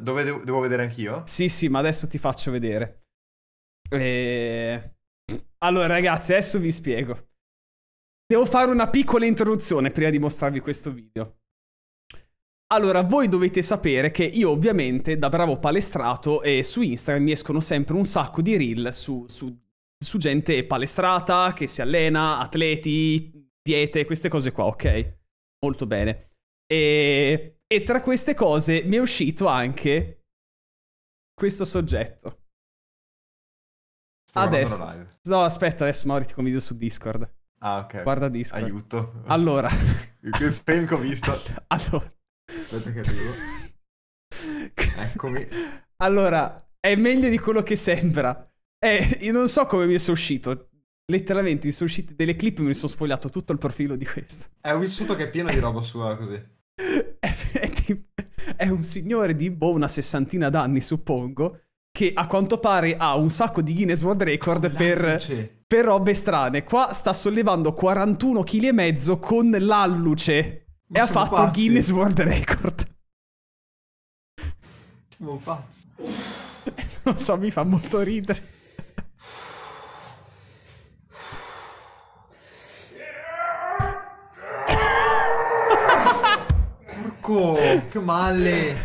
Dove devo, devo vedere anch'io? Sì, sì, ma adesso ti faccio vedere. E... Eh, allora, ragazzi, adesso vi spiego. Devo fare una piccola introduzione prima di mostrarvi questo video. Allora, voi dovete sapere che io ovviamente, da bravo palestrato, eh, su Instagram mi escono sempre un sacco di reel su, su, su gente palestrata, che si allena, atleti, diete, queste cose qua, ok? Molto bene. E e tra queste cose mi è uscito anche questo soggetto. Sto adesso. No, aspetta, adesso Mauri ti convido su Discord. Ah, ok. Guarda Discord. Aiuto. Allora. Quel frame che ho visto. Allora. Aspetta che arrivo. Eccomi. Allora, è meglio di quello che sembra. Eh, io non so come mi sono uscito. Letteralmente mi sono uscite delle clip e mi sono spogliato tutto il profilo di questo. È eh, un vissuto che è pieno di roba sua così. è un signore di boh, una sessantina d'anni, suppongo, che a quanto pare ha un sacco di Guinness World Record per, per, robe strane. Qua sta sollevando 41 kg e mezzo con l'alluce Ma e ha fatto pazzi. Guinness World Record. Sono pazzo. non so, mi fa molto ridere. Ecco, che male.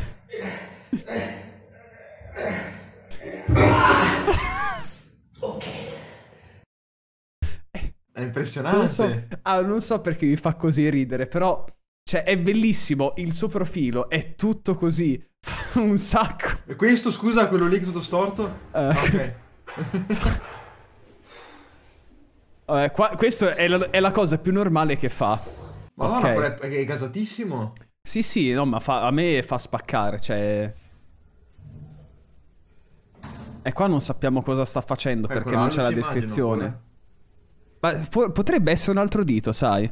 È impressionante. Non so, ah, non so perché mi fa così ridere, però... Cioè, è bellissimo, il suo profilo è tutto così, fa un sacco. E questo, scusa, quello lì tutto storto? Uh, ok. Vabbè, eh, qua, questo è la, è la, cosa più normale che fa. Ma okay. no, è, è gasatissimo. Sì, sì, no, ma fa, a me fa spaccare, cioè... E qua non sappiamo cosa sta facendo Beh, ecco, perché non c'è la descrizione. Ma po potrebbe essere un altro dito, sai?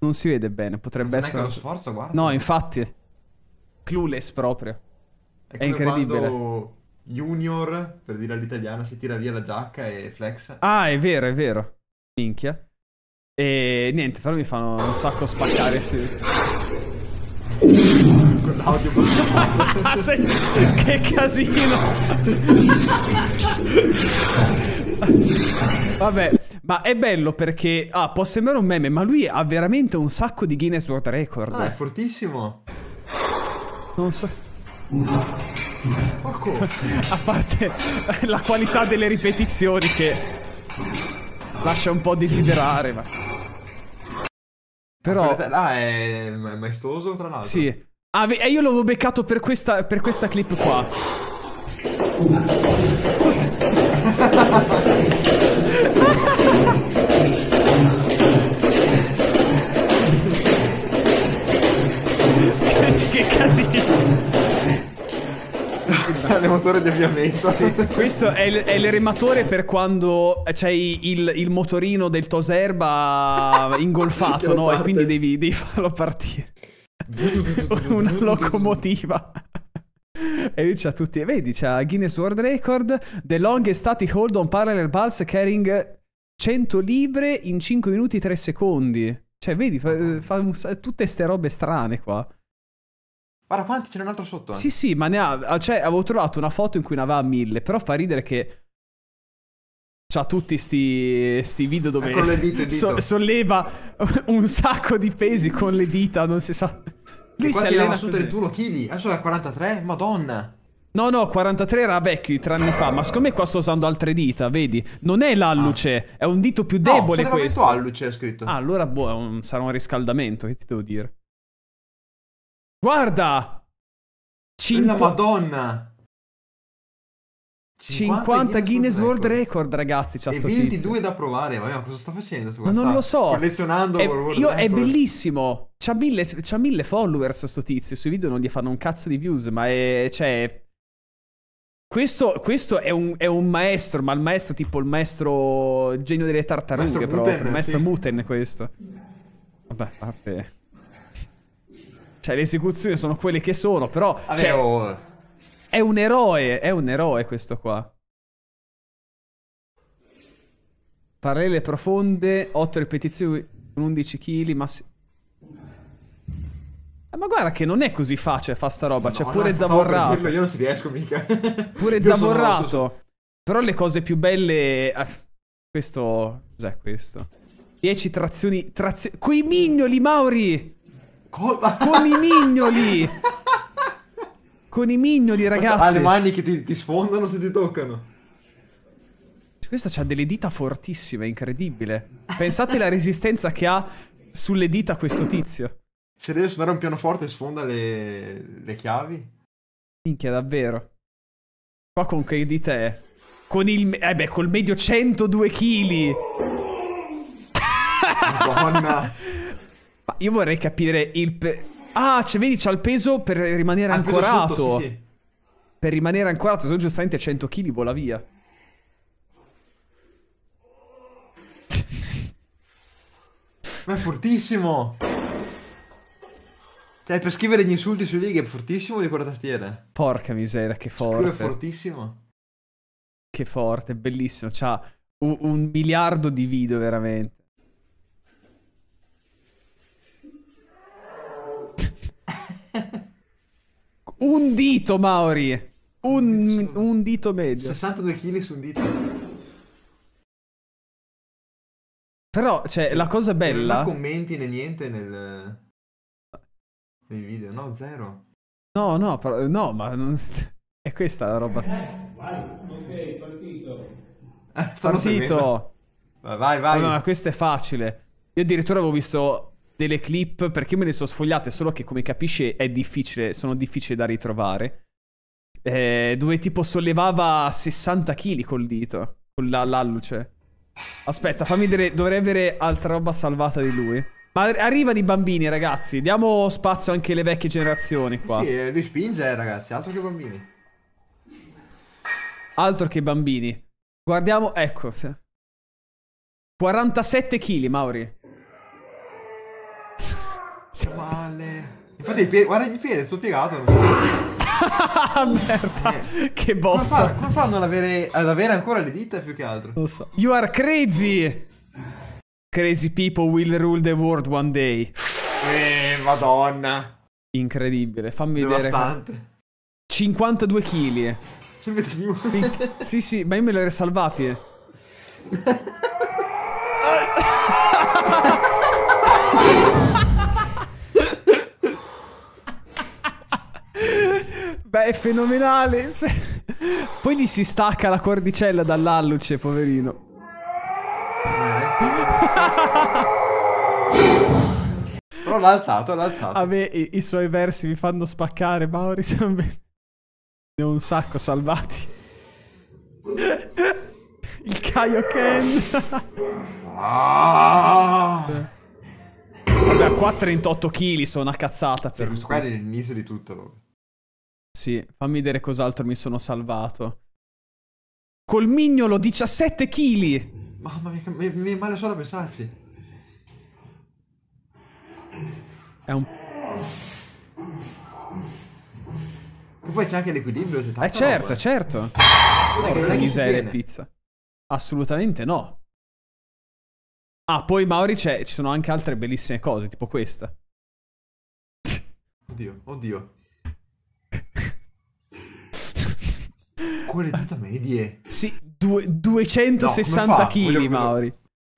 Non si vede bene, potrebbe non essere... Un altro... lo sforzo, guarda. No, infatti. Clueless proprio. È, è incredibile. Quando Junior, per dire all'italiana, si tira via la giacca e flexa. Ah, è vero, è vero. Minchia. E niente, però mi fanno un sacco spaccare, sì. Con l'audio. che casino. Vabbè, ma è bello perché ah, può sembrare un meme, ma lui ha veramente un sacco di Guinness World Record. Ah, è fortissimo. Non so. A parte la qualità delle ripetizioni che lascia un po' desiderare, ma però... Là ah, è maestoso, tra l'altro. Sì. Ah, eh, io l'avevo beccato per questa, per questa clip qua. che casino il motore di avviamento. Sì. Questo è il, è il per quando eh, c'è cioè, il, il motorino del toserba eh, ingolfato, no? E quindi devi, devi farlo partire. Una locomotiva. E lì c'ha tutti, vedi, c'ha Guinness World Record, The Longest Static Hold on Parallel Pulse carrying 100 libre in 5 minuti e 3 secondi. Cioè, vedi, fa, eh, fa tutte ste robe strane qua. Guarda quanti, n'è un altro sotto. Eh. Sì, sì, ma ne ha... Cioè, avevo trovato una foto in cui ne aveva mille, però fa ridere che... C'ha tutti sti, sti video dove eh, Con le dita, so, solleva un sacco di pesi con le dita, non si sa. Lui si allena su 31 kg, adesso è 43, madonna. No, no, 43 era vecchio tre anni fa, ma secondo me qua sto usando altre dita, vedi? Non è l'alluce, ah. è un dito più debole no, questo. No, alluce è scritto. Ah, allora boh, un, sarà un riscaldamento, che ti devo dire? Guarda! 5... La madonna! 50, 50 Guinness World Record, Record ragazzi, c'ha e 22 da provare, ma cosa sta facendo? Ma non lo so. Collezionando è, io, È bellissimo. C'ha mille, c'ha mille followers sto tizio, sui video non gli fanno un cazzo di views, ma è... Cioè, questo, questo è, un, è, un, maestro, ma il maestro tipo il maestro genio delle tartarughe maestro proprio. Muten, maestro sì. Muten questo. Vabbè, a parte... Cioè, le esecuzioni sono quelle che sono, però... Vabbè, cioè, oh. È un eroe, è un eroe questo qua. Parallele profonde, 8 ripetizioni, con 11 kg, massimo... Eh, ma guarda che non è così facile fa sta roba, cioè, no, c'è pure no, zavorrato. io non ci riesco mica. pure zavorrato. Sono... Però le cose più belle... Eh, questo... Cos'è questo? 10 trazioni... Trazioni... Coi mignoli, Mauri! Co con i mignoli! con i mignoli, ragazzi! Ha ah, le mani che ti, ti sfondano se ti toccano. Cioè, questo ha delle dita fortissime, incredibile. Pensate la resistenza che ha sulle dita questo tizio. Se deve suonare un pianoforte sfonda le, le chiavi. Minchia, davvero. Qua con che dita è? Con il... Eh beh, col medio 102 kg. Madonna. Ma io vorrei capire il... ah, cioè, vedi, c'ha il peso per rimanere Anche ancorato. Sotto, sì, sì. Per rimanere ancorato, se no giustamente 100 kg vola via. Ma è fortissimo! Dai, per scrivere gli insulti su League è fortissimo di quella tastiera. Porca miseria, che forte. Sicuro è fortissimo. Che forte, bellissimo. C'ha un, un miliardo di video, veramente. Un dito, Mauri. Un, un dito medio. 62 kg su un dito. Però, cioè, la cosa bella... Non commenti né niente nel... nel video, no? Zero. No, no, però, no, ma... Non... è questa la roba... Eh, vai, ok, partito. Eh, partito! Vai, vai, vai. no, questo è facile. Io addirittura avevo visto delle clip perché me ne sono sfogliate, solo che come capisci è difficile, sono difficili da ritrovare. Eh, dove tipo sollevava 60 kg col dito, con la, l'alluce. Aspetta, fammi vedere, dovrei avere altra roba salvata di lui. Ma arriva di bambini, ragazzi. Diamo spazio anche alle vecchie generazioni qua. Sì, eh, lui spinge, eh, ragazzi, altro che bambini. Altro che bambini. Guardiamo, ecco. 47 kg, Mauri. Siamo alle... Infatti, il piede, guarda il piede, sto piegato. Ah, merda, eh. che botta. Come, fa, come fanno ad avere, ad avere ancora le dita più che altro? Non lo so. You are crazy. Crazy people will rule the world one day. Eh, madonna. Incredibile, fammi Devastante. vedere. 52 kg. Sì, sì, ma io me li ero salvati. Beh, è fenomenale. Poi gli si stacca la cordicella dall'alluce, poverino. Però l'ha alzato, l'ha alzato. A me i, i, suoi versi mi fanno spaccare, Mauri. Ne ho un sacco salvati. Il Kaioken. ah! Vabbè, qua 38 kg sono una cazzata. Per cioè, questo qua è l'inizio di tutto. Sì, fammi vedere cos'altro mi sono salvato. Col mignolo 17 kg! Mamma mia, mi, mi male solo a pensarci. È un... E poi c'è anche l'equilibrio. Eh certo, roba. certo. Porca miseria pizza. Assolutamente no. Ah, poi Mauri ci sono anche altre bellissime cose, tipo questa. Oddio, oddio. con le dita medie. Sì, due, 260 kg, no, Mauri.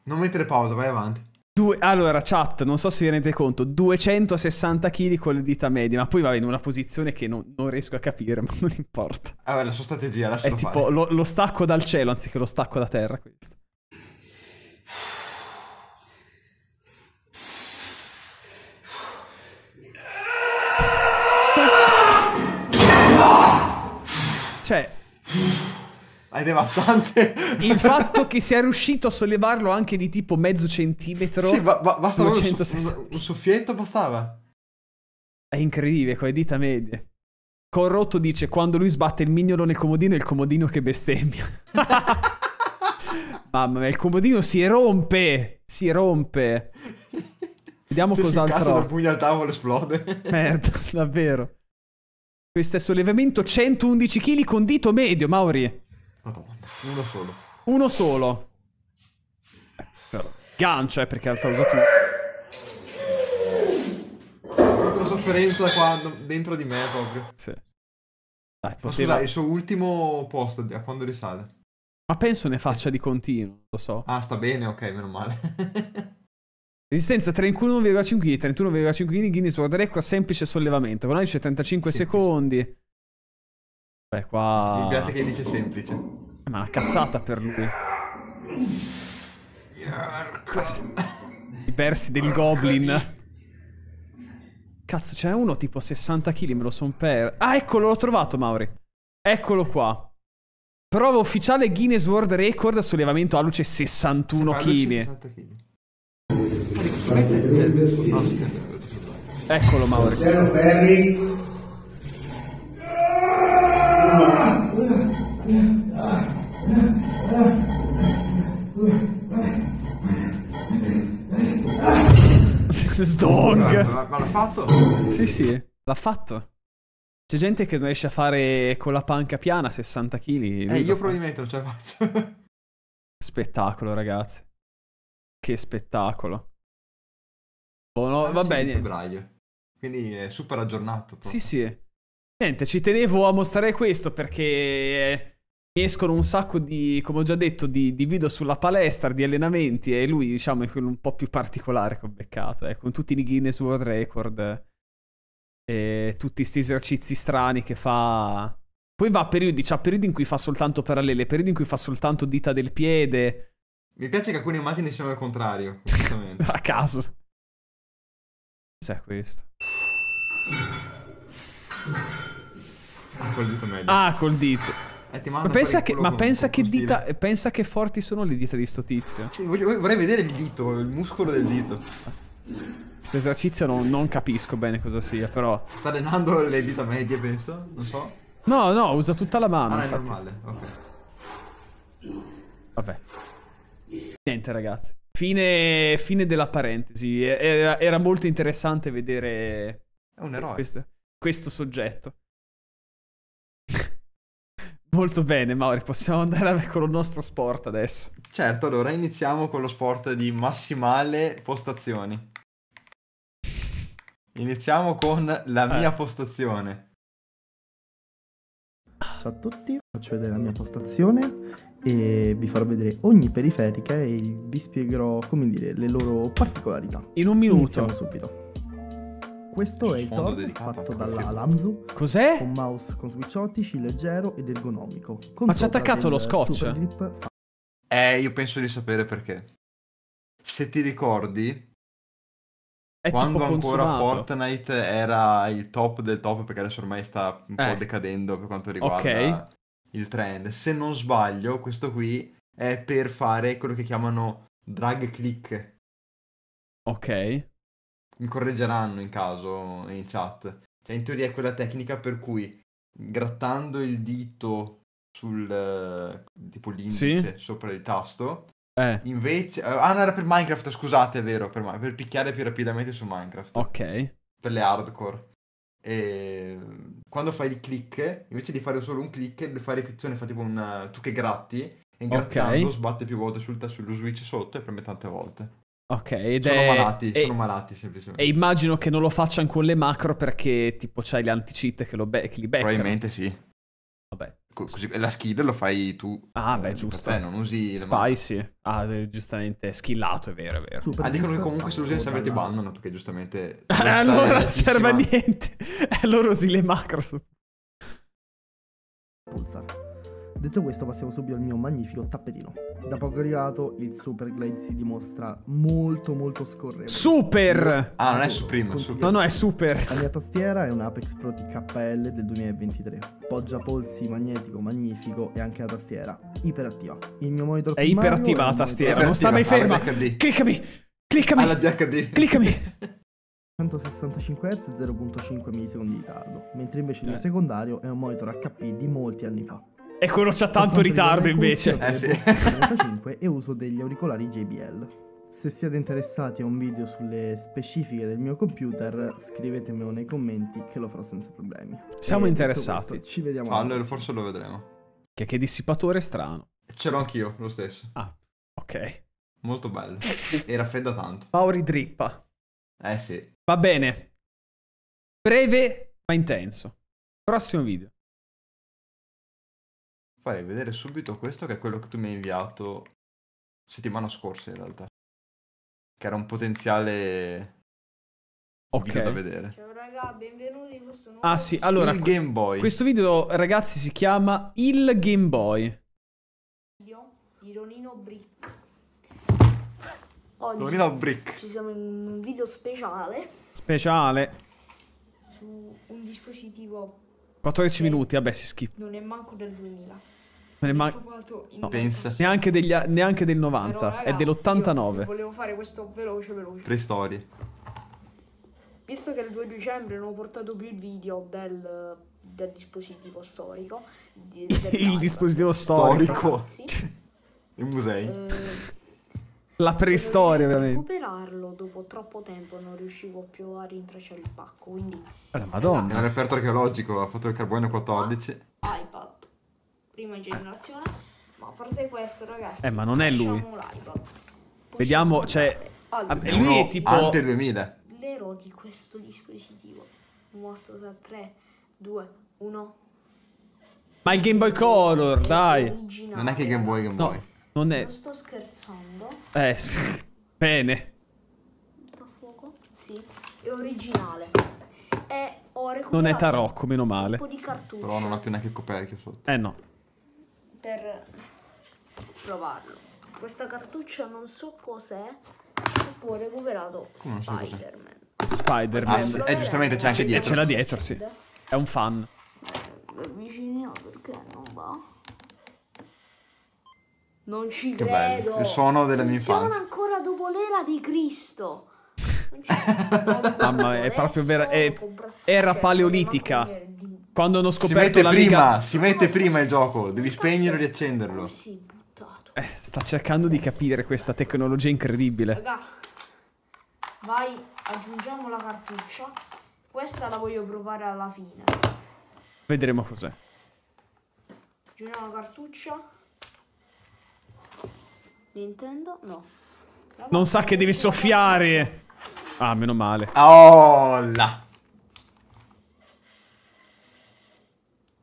Non mettere pausa, vai avanti. Due, allora, chat, non so se vi rendete conto, 260 kg con le dita medie, ma poi va in una posizione che non, non, riesco a capire, ma non importa. Ah, beh, la sua strategia, lascialo È tipo, lo, lo, stacco dal cielo anziché lo stacco da terra, questo. cioè, è devastante. Il fatto che sia riuscito a sollevarlo anche di tipo mezzo centimetro. Sì, ba- ba- basta un, su- un soffietto bastava. È incredibile, con dita medie. Corrotto dice quando lui sbatte il mignolo nel comodino è il comodino che bestemmia. Mamma mia, il comodino si rompe! Si rompe! Vediamo Se cos'altro. Se pugna al tavolo esplode. Merda, davvero. Questo è sollevamento 111 kg con dito medio, Mauri. Madonna, uno solo. Uno solo. Eh, però. Gancio, eh, perché l'altra usa tu. Tutta la sofferenza qua dentro di me proprio. Sì. Dai, poteva... scusa, il suo ultimo post a quando risale? Ma penso ne faccia di continuo, lo so. Ah, sta bene, ok, meno male. Resistenza 31,5 kg, 31,5 Guinness World Record, ecco semplice sollevamento, con c'è 35 semplice. secondi. Beh, qua... Mi piace che dice semplice. Eh, ma una cazzata per lui. I versi del goblin. Cazzo, c'è uno tipo 60 kg, me lo son per... Ah, eccolo, l'ho trovato, Mauri. Eccolo qua. Prova ufficiale Guinness World Record sollevamento a luce 61 kg. Eccolo, Mauri. Sdong. Ma, l'ha fatto? Sì, sì, l'ha fatto. C'è gente che non riesce a fare con la panca piana 60 kg. Eh, io probabilmente l'ho già fatto. Spettacolo, ragazzi. Che spettacolo. Oh, no, eh, vabbè, febbraio. Quindi è super aggiornato. Proprio. Sì, sì. Niente, ci tenevo a mostrare questo perché mi escono un sacco di, come ho già detto, di, di, video sulla palestra, di allenamenti e lui diciamo è quello un po' più particolare che ho beccato, eh, con tutti i Guinness World Record e tutti questi esercizi strani che fa... Poi va a periodi, c'ha periodi in cui fa soltanto parallele, periodi in cui fa soltanto dita del piede. Mi piace che alcune immagini siano al contrario, a caso. Cos'è questo? Col dito meglio. Ah, col dito. Eh, ma, pensa che, ma pensa, che dita, pensa che, forti sono le dita di sto tizio. Cioè, voglio, vorrei vedere il dito, il muscolo del dito. Questo esercizio non, non, capisco bene cosa sia, però. Sta allenando le dita medie, penso. Non so. No, no, usa tutta la mano. Ah, infatti. è normale, ok. Vabbè. Niente, ragazzi. Fine, fine della parentesi. Era, era molto interessante vedere. È un eroe. Questo, questo soggetto. Molto bene, Mauri, possiamo andare con il nostro sport adesso. Certo, allora iniziamo con lo sport di massimale postazioni. Iniziamo con la ah. mia eh. postazione. Ciao a tutti, faccio vedere la mia postazione e vi farò vedere ogni periferica e vi spiegherò, come dire, le loro particolarità. In un minuto. Iniziamo subito. Questo è il Thor fatto dalla Lamzu. Cos'è? Un mouse con switch ottici, leggero ed ergonomico. Con Ma ci ha attaccato lo scotch? Grip... Eh, io penso di sapere perché. Se ti ricordi, è quando ancora consumato. Fortnite era il top del top, perché adesso ormai sta un eh. po' decadendo per quanto riguarda okay. il trend. Se non sbaglio, questo qui è per fare quello che chiamano drag click. Ok mi correggeranno in caso in chat. Cioè, in teoria è quella tecnica per cui grattando il dito sul tipo l'indice sì? sopra il tasto. Eh. Invece, eh, ah, no, era per Minecraft, scusate, è vero, per, per picchiare più rapidamente su Minecraft. Ok. Per le hardcore. E quando fai il click, invece di fare solo un click, fai ripetizione, fai tipo un tu che gratti e grattando okay. sbatte più volte sul, sullo switch sotto e preme tante volte. Ok, ed sono è... malati, e... sono malati semplicemente. E immagino che non lo facciano con le macro perché tipo c'hai le anti-cheat che, be- che li beccano. Probabilmente sì. Vabbè. così, la skill lo fai tu. Ah, eh, beh, giusto. Te, non usi Spicy. Ah, eh, giustamente, è skillato, è vero, è vero. Super ah, dicono che comunque se lo usi in server ti bannano perché giustamente... allora non serve a niente. allora eh, usi le macro. Pulsar. Detto questo passiamo subito al mio magnifico tappetino da poco arrivato il Super Glide si dimostra molto molto scorrevole. Super! Ah, non è Supreme, super. No, no, è Super. La mia tastiera è un Apex Pro TKL del 2023. Poggia polsi magnetico magnifico e anche la tastiera iperattiva. Il mio monitor è iperattiva la tastiera, non sta mai ferma. Ah, cliccami! Cliccami! Alla ah, DHD. Cliccami! 165 Hz 0.5 millisecondi di ritardo, mentre invece il mio eh. secondario è un monitor HP di molti anni fa. E quello c'ha tanto ritardo invece. Eh sì. 5 e uso degli auricolari JBL. Se siete interessati a un video sulle specifiche del mio computer, scrivetemelo nei commenti che lo farò senza problemi. Siamo e interessati. Questo, ci vediamo. Ah, noi forse lo vedremo. Che, che dissipatore strano. Ce l'ho anch'io, lo stesso. Ah, ok. Molto bello. e raffredda tanto. Pauri drippa. Eh sì. Va bene. Breve ma intenso. Prossimo video farei vedere subito questo che è quello che tu mi hai inviato settimana scorsa in realtà. Che era un potenziale Ok. da vedere. Ciao raga, benvenuti in questo nuovo Ah sì, allora il Game Boy. Questo video ragazzi si chiama Il Game Boy. Io, Ironino Brick. Oggi Ironino Brick. Ci siamo in un video speciale. Speciale su un dispositivo 14 sì. minuti, vabbè si schifo. Non è manco del 2000. Non è man- no. Neanche, degli, neanche del 90, Però, raga, è dell'89. Volevo fare questo veloce, veloce. Preistorie. Visto che il 2 dicembre non ho portato più il video del, del dispositivo storico. Di, il dispositivo storico. storico. I musei. Eh, la preistoria, veramente. Per recuperarlo dopo troppo tempo non riuscivo più a rintracciare il pacco, quindi... Eh, la madonna. È un reperto archeologico, ha fatto il carbonio 14. Ah, iPad, prima generazione. Ma a parte questo, ragazzi... Eh, ma non è lui. Vediamo, cioè... Allora, eh, lui è tipo... Ante 2000. L'ero di questo dispositivo. Mostro da 3, 2, 1... Ma il Game Boy Color, dai! Non è che Game Boy, Game Boy. No. Non è... Non sto scherzando. Eh, bene. Fuoco? Sì, è originale. È... non è tarocco, meno male. Un po' di cartucce. Però non ha più neanche il coperchio sotto. Eh no. Per provarlo. Questa cartuccia non so cos'è, ho recuperato Spider-Man. Spider-Man. Ah, sì. Eh, giustamente c'è anche dietro. C'è là dietro, sì. È un fan. Eh, vicino perché non va? Non ci che credo. Bello. Il suono della mia infanzia. Funziona ancora dopo l'era di Cristo. Mamma, è proprio vera. È, era cioè, paleolitica. Quando hanno scoperto la prima, Liga... Si mette prima il gioco, devi spegnere e riaccenderlo. Eh, sta cercando di capire questa tecnologia incredibile. Raga, vai, aggiungiamo la cartuccia. Questa la voglio provare alla fine. Vedremo cos'è. Aggiungiamo la cartuccia. Nintendo no. La non sa che devi soffiare. Ah, meno male. Oh, No,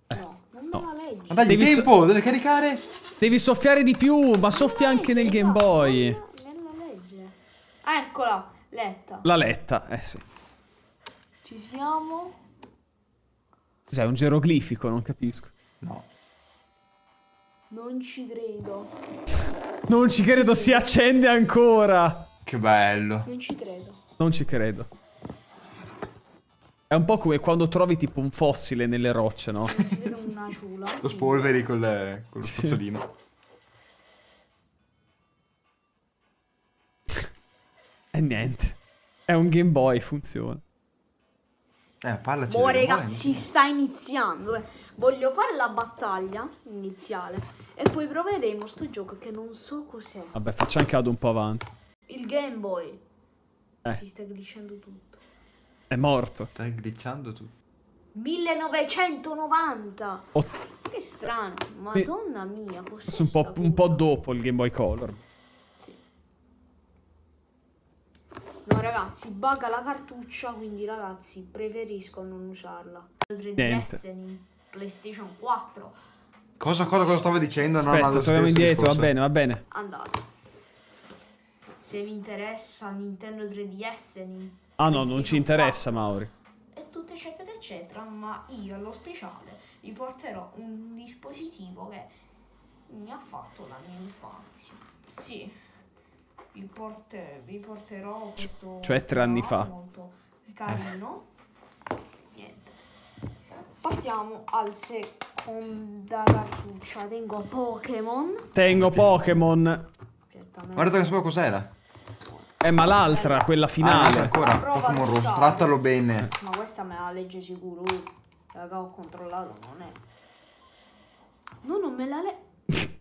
non no. la Ma dai, devi tempo, so deve caricare. Devi soffiare di più, ma soffia anche legge, nel Game Boy. Non la, la legge. Ah, eccola, letta. La letta, eh sì. Ci siamo. Cos'è, un geroglifico? Non capisco. No. Non ci credo. Non ci credo, si accende ancora. Che bello. Non ci credo. Non ci credo. È un po' come quando trovi tipo un fossile nelle rocce, no? una ciula. Lo spolveri con lo sì. puzzolino. E niente. È un Game Boy, funziona. Eh, parlaci. Oh, raga, si sta iniziando. Eh. Voglio fare la battaglia iniziale. E poi proveremo sto gioco che non so cos'è. Vabbè, facciamo anche ad un po' avanti. Il Game Boy. Eh. Si sta glitchando tutto. È morto. Sta glitchando tutto. 1990. Ot che strano. Madonna mia. Questo un po', un po' dopo il Game Boy Color. No, ragazzi, bugga la cartuccia, quindi ragazzi, preferisco non usarla. 3DS, Niente. PlayStation 4. Cosa, cosa, cosa stavo dicendo? Aspetta, no, torniamo indietro, va bene, va bene. Andate. Se vi interessa Nintendo 3DS... Ni... Ah no, non ci interessa, Mauri. E tutto eccetera eccetera, ma io allo speciale vi porterò un dispositivo che mi ha fatto la mia infanzia. Sì, vi, porte, vi porterò questo... Cioè tre anni fa. Molto carino. Eh. Niente. Partiamo al secondo onda cartuccia, tengo Pokémon. Tengo Pokémon. Guarda che so cos'era. Eh, ma l'altra, quella finale. Ah, ancora, Pokémon Rosso, trattalo bene. Ma questa me la legge sicuro. Raga, ho controllato, non è. No, non me la legge.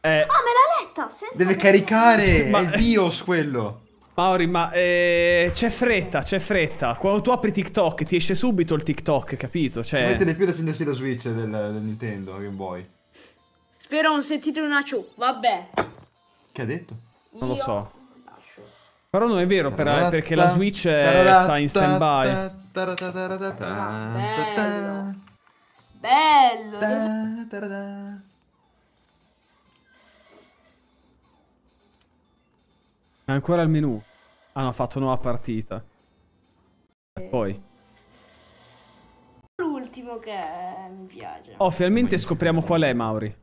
eh. Ah, me l'ha letta! Senza Deve caricare! Sì, ma... È il BIOS quello! Mauri, ma eh, c'è fretta, c'è fretta. Quando tu apri TikTok ti esce subito il TikTok, capito? Cioè... Ci mette più da sentirsi la Switch del, del Nintendo, Game Boy. Spero non sentite una ciu, vabbè. Che ha detto? Non lo so. Però non è vero, per, eh, perché la Switch eh, sta in stand-by. Ah, bello. Bello. È ancora il menu. Ah, no, ha fatto nuova partita. E poi? L'ultimo che mi piace. Oh, finalmente scopriamo qual è, Mauri.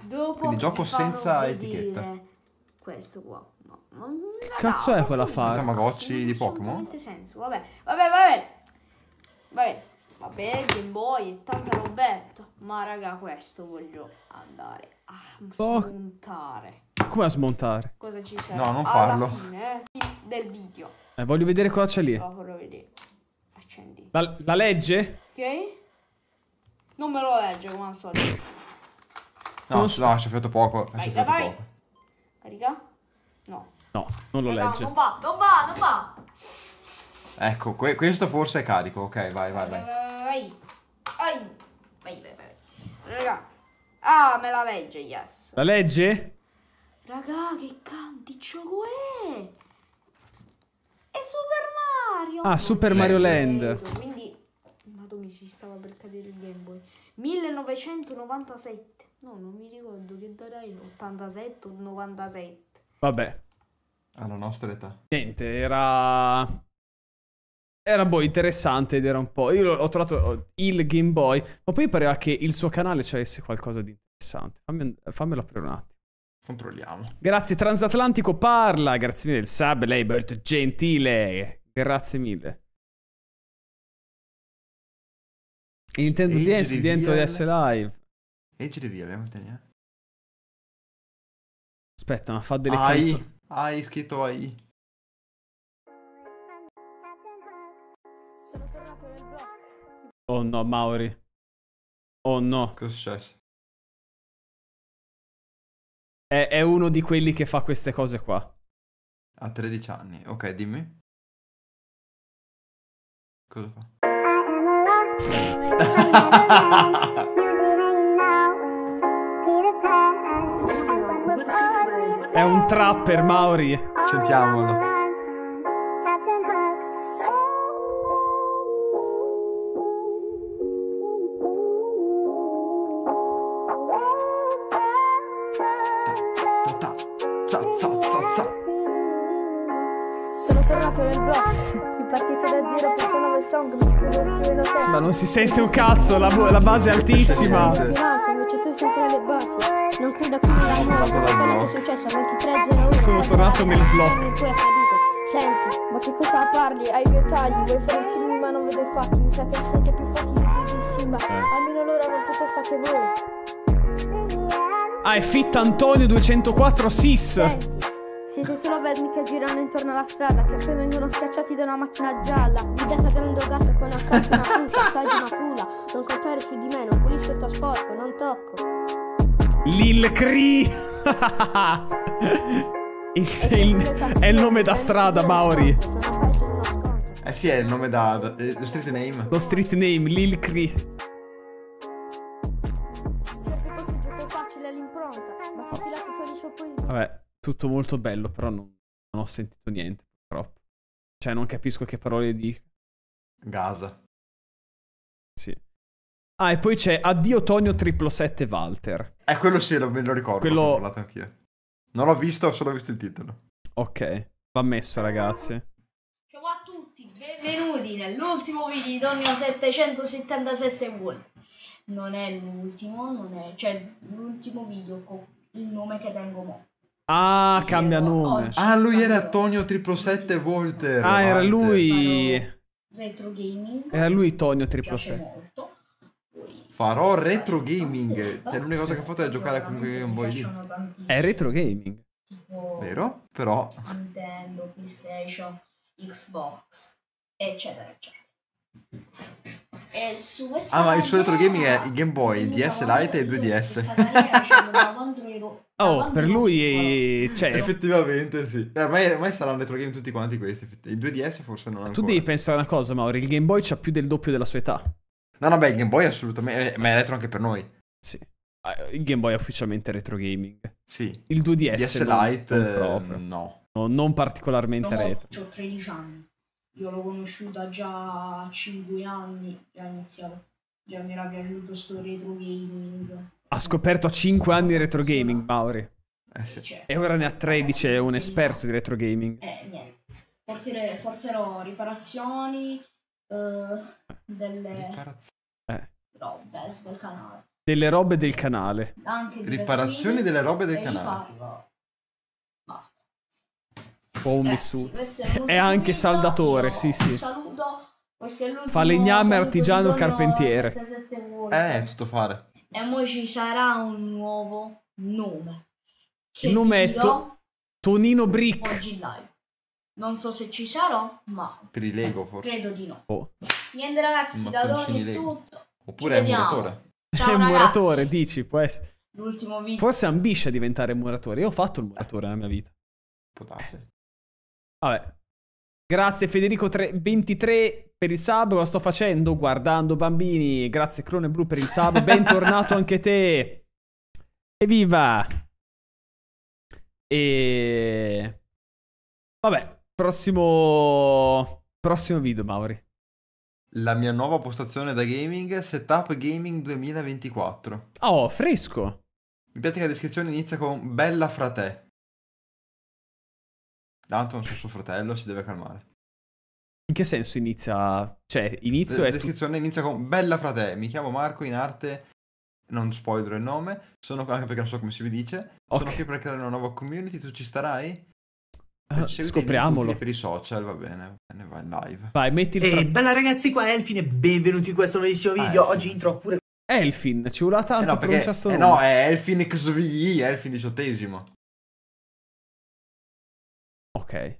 Dopo Quindi gioco senza etichetta. Questo qua. No, non... Cazzo è quella fare? Tamagotchi di Pokémon? senso. Vabbè, vabbè, vabbè. Vabbè, vabbè, Game Boy e tanta robetta. Ma raga, questo voglio andare a spuntare. Come a smontare? Cosa ci serve? No, non farlo. Alla fine eh, del video. Eh, voglio vedere cosa c'è lì. Oh, voglio vedere. Accendi. La, la, legge? Ok. Non me lo legge, come al solito. No, non so. no, ha soffiato poco. Vai, ha vai. poco. Carica? No. No, non lo eh, legge. non va, non va, non va. Ecco, que questo forse è carico. Ok, vai, vai, vai. Vai, vai, vai, vai. vai. Raga. Ah, me la legge, yes. La legge? Raga, che canticcio è? È Super Mario! Ah, Super Mario Land. quindi, madonna, mi si stava per cadere il Game Boy. 1997. No, non mi ricordo che darai 87 o 97. Vabbè. Alla ah, nostra età. Niente, era... Era boh, interessante ed era un po'... Io ho trovato oh, il Game Boy, ma poi pareva che il suo canale ci avesse qualcosa di interessante. Fammi... Fammelo aprire un attimo. Controlliamo. Grazie Transatlantico parla, grazie mille il sub, Labert gentile, grazie mille. Nintendo Age DS dentro DS Live. Age Reveal, eh, andiamo eh. Aspetta, ma fa delle ai, canzoni. Hai scritto AI. Oh no, Mauri. Oh no. Cosa è successo? è, è uno di quelli che fa queste cose qua. Ha 13 anni, ok, dimmi. Cosa fa? È un trapper, Mauri. Sentiamolo. partito da zero, penso nuove song, mi sfumo scrivendo testo. Ma non si sente un cazzo, la, la base è altissima. Non credo che quello che successo 23.01. Sono tornato nel blog. Senti, ma che cosa parli? Hai i dettagli, vuoi fare il crimine ma non vedo i fatti Mi sa che siete più fatti eh. Almeno loro non testa che voi Ah, è Fit Antonio 204 SIS Senti Vedo solo vermi che girano intorno alla strada, che poi vengono schiacciati da una macchina gialla. Di testa grande gatto con accanto una puzza, saggi una pula. Non contare su di me, non pulisco il tuo sporco, non tocco. Lil Cree! il, il, è il nome da strada, Maori. Eh sì, è il nome da, da eh, lo street name. Lo street name, Lil Cree. Vabbè tutto molto bello, però non, non ho sentito niente, purtroppo. Cioè, non capisco che parole di... Gaza. Sì. Ah, e poi c'è Addio Tonio 777 Walter. Eh, quello sì, lo, me lo ricordo. Quello... L'ho anch'io. Non l'ho visto, ho solo visto il titolo. Ok, va messo ragazzi. Ciao a tutti, benvenuti nell'ultimo video di Tonio 777 Wall. Non è l'ultimo, non è... Cioè, l'ultimo video con il nome che tengo mo'. Ah, sì, cambia nome. Oggi. Ah, lui era Tonio 777 Volter. Ah, era lui. Retro gaming. Era lui Tonio 777. Farò retro gaming. Cioè, l'unica cosa che ho fatto è giocare a comunque Game Boy lì. È retro gaming. Vero? Però. Nintendo, PlayStation, Xbox, eccetera, eccetera. Ah, ma il suo retro gaming è il Game Boy, il DS Lite e il 2DS. oh, per lui cioè... Effettivamente sì. Ormai, eh, ormai saranno retro gaming tutti quanti questi. Il 2DS forse non ancora. Tu devi pensare a una cosa, Mauri. Il Game Boy c'ha più del doppio della sua età. No, no, beh, il Game Boy è assolutamente... Ma è retro anche per noi. Sì. Ah, il Game Boy è ufficialmente retro gaming. Sì. Il 2DS DS Lite... Non, non no. no. Non particolarmente no, retro. Ho 13 anni. Io l'ho conosciuta già a 5 anni, già iniziato. Già mi era piaciuto sto retro gaming. Ha scoperto a 5 anni retro gaming, Mauri. Eh, sì. Cioè, e ora ne ha 13, è un esperto di retro gaming. Eh, niente. Porterò, porterò riparazioni eh, delle... Riparazio... Eh. Robe del canale. Delle robe del canale. Anche riparazioni delle robe del canale. Riparo. Basta. Ho un eh, vissuto. È anche saldatore, sì, sì. Saluto. è l'ultimo. Falegname, artigiano, carpentiere. 77 eh, tutto fare. E mo ci sarà un nuovo nome. Che Il nome è to Tonino Brick. Oggi live. Non so se ci sarò, ma... Per forse. Credo di no. Oh. Niente ragazzi, da allora è tutto. Oppure è un muratore. Ciao, è un muratore, dici, può essere. L'ultimo video. Forse ambisce a diventare muratore. Io ho fatto il muratore nella mia vita. Può darsi. Vabbè. Grazie Federico 23 per il sub, lo sto facendo guardando bambini. Grazie Crone Blu per il sub, bentornato anche te. Evviva! E Vabbè, prossimo prossimo video, Mauri. La mia nuova postazione da gaming, Setup Gaming 2024. Oh, fresco. Mi piace che la descrizione inizia con bella frate. Danton su suo fratello si deve calmare. In che senso inizia? Cioè, inizio La è... La descrizione tu... inizia con Bella frate, mi chiamo Marco in arte, non spoiler il nome, sono anche perché non so come si dice, okay. sono qui per creare una nuova community, tu ci starai? Uh, scopriamolo. Per i social, va bene, ne vai live. Vai, metti il... Fra... Eh, bella ragazzi, qua è Elfin e benvenuti in questo nuovissimo ah, video. Ah, Oggi intro pure... Elfin, ci vuole tanto eh no, perché, eh no, è Elfin XVI, Elfin diciottesimo. Ok.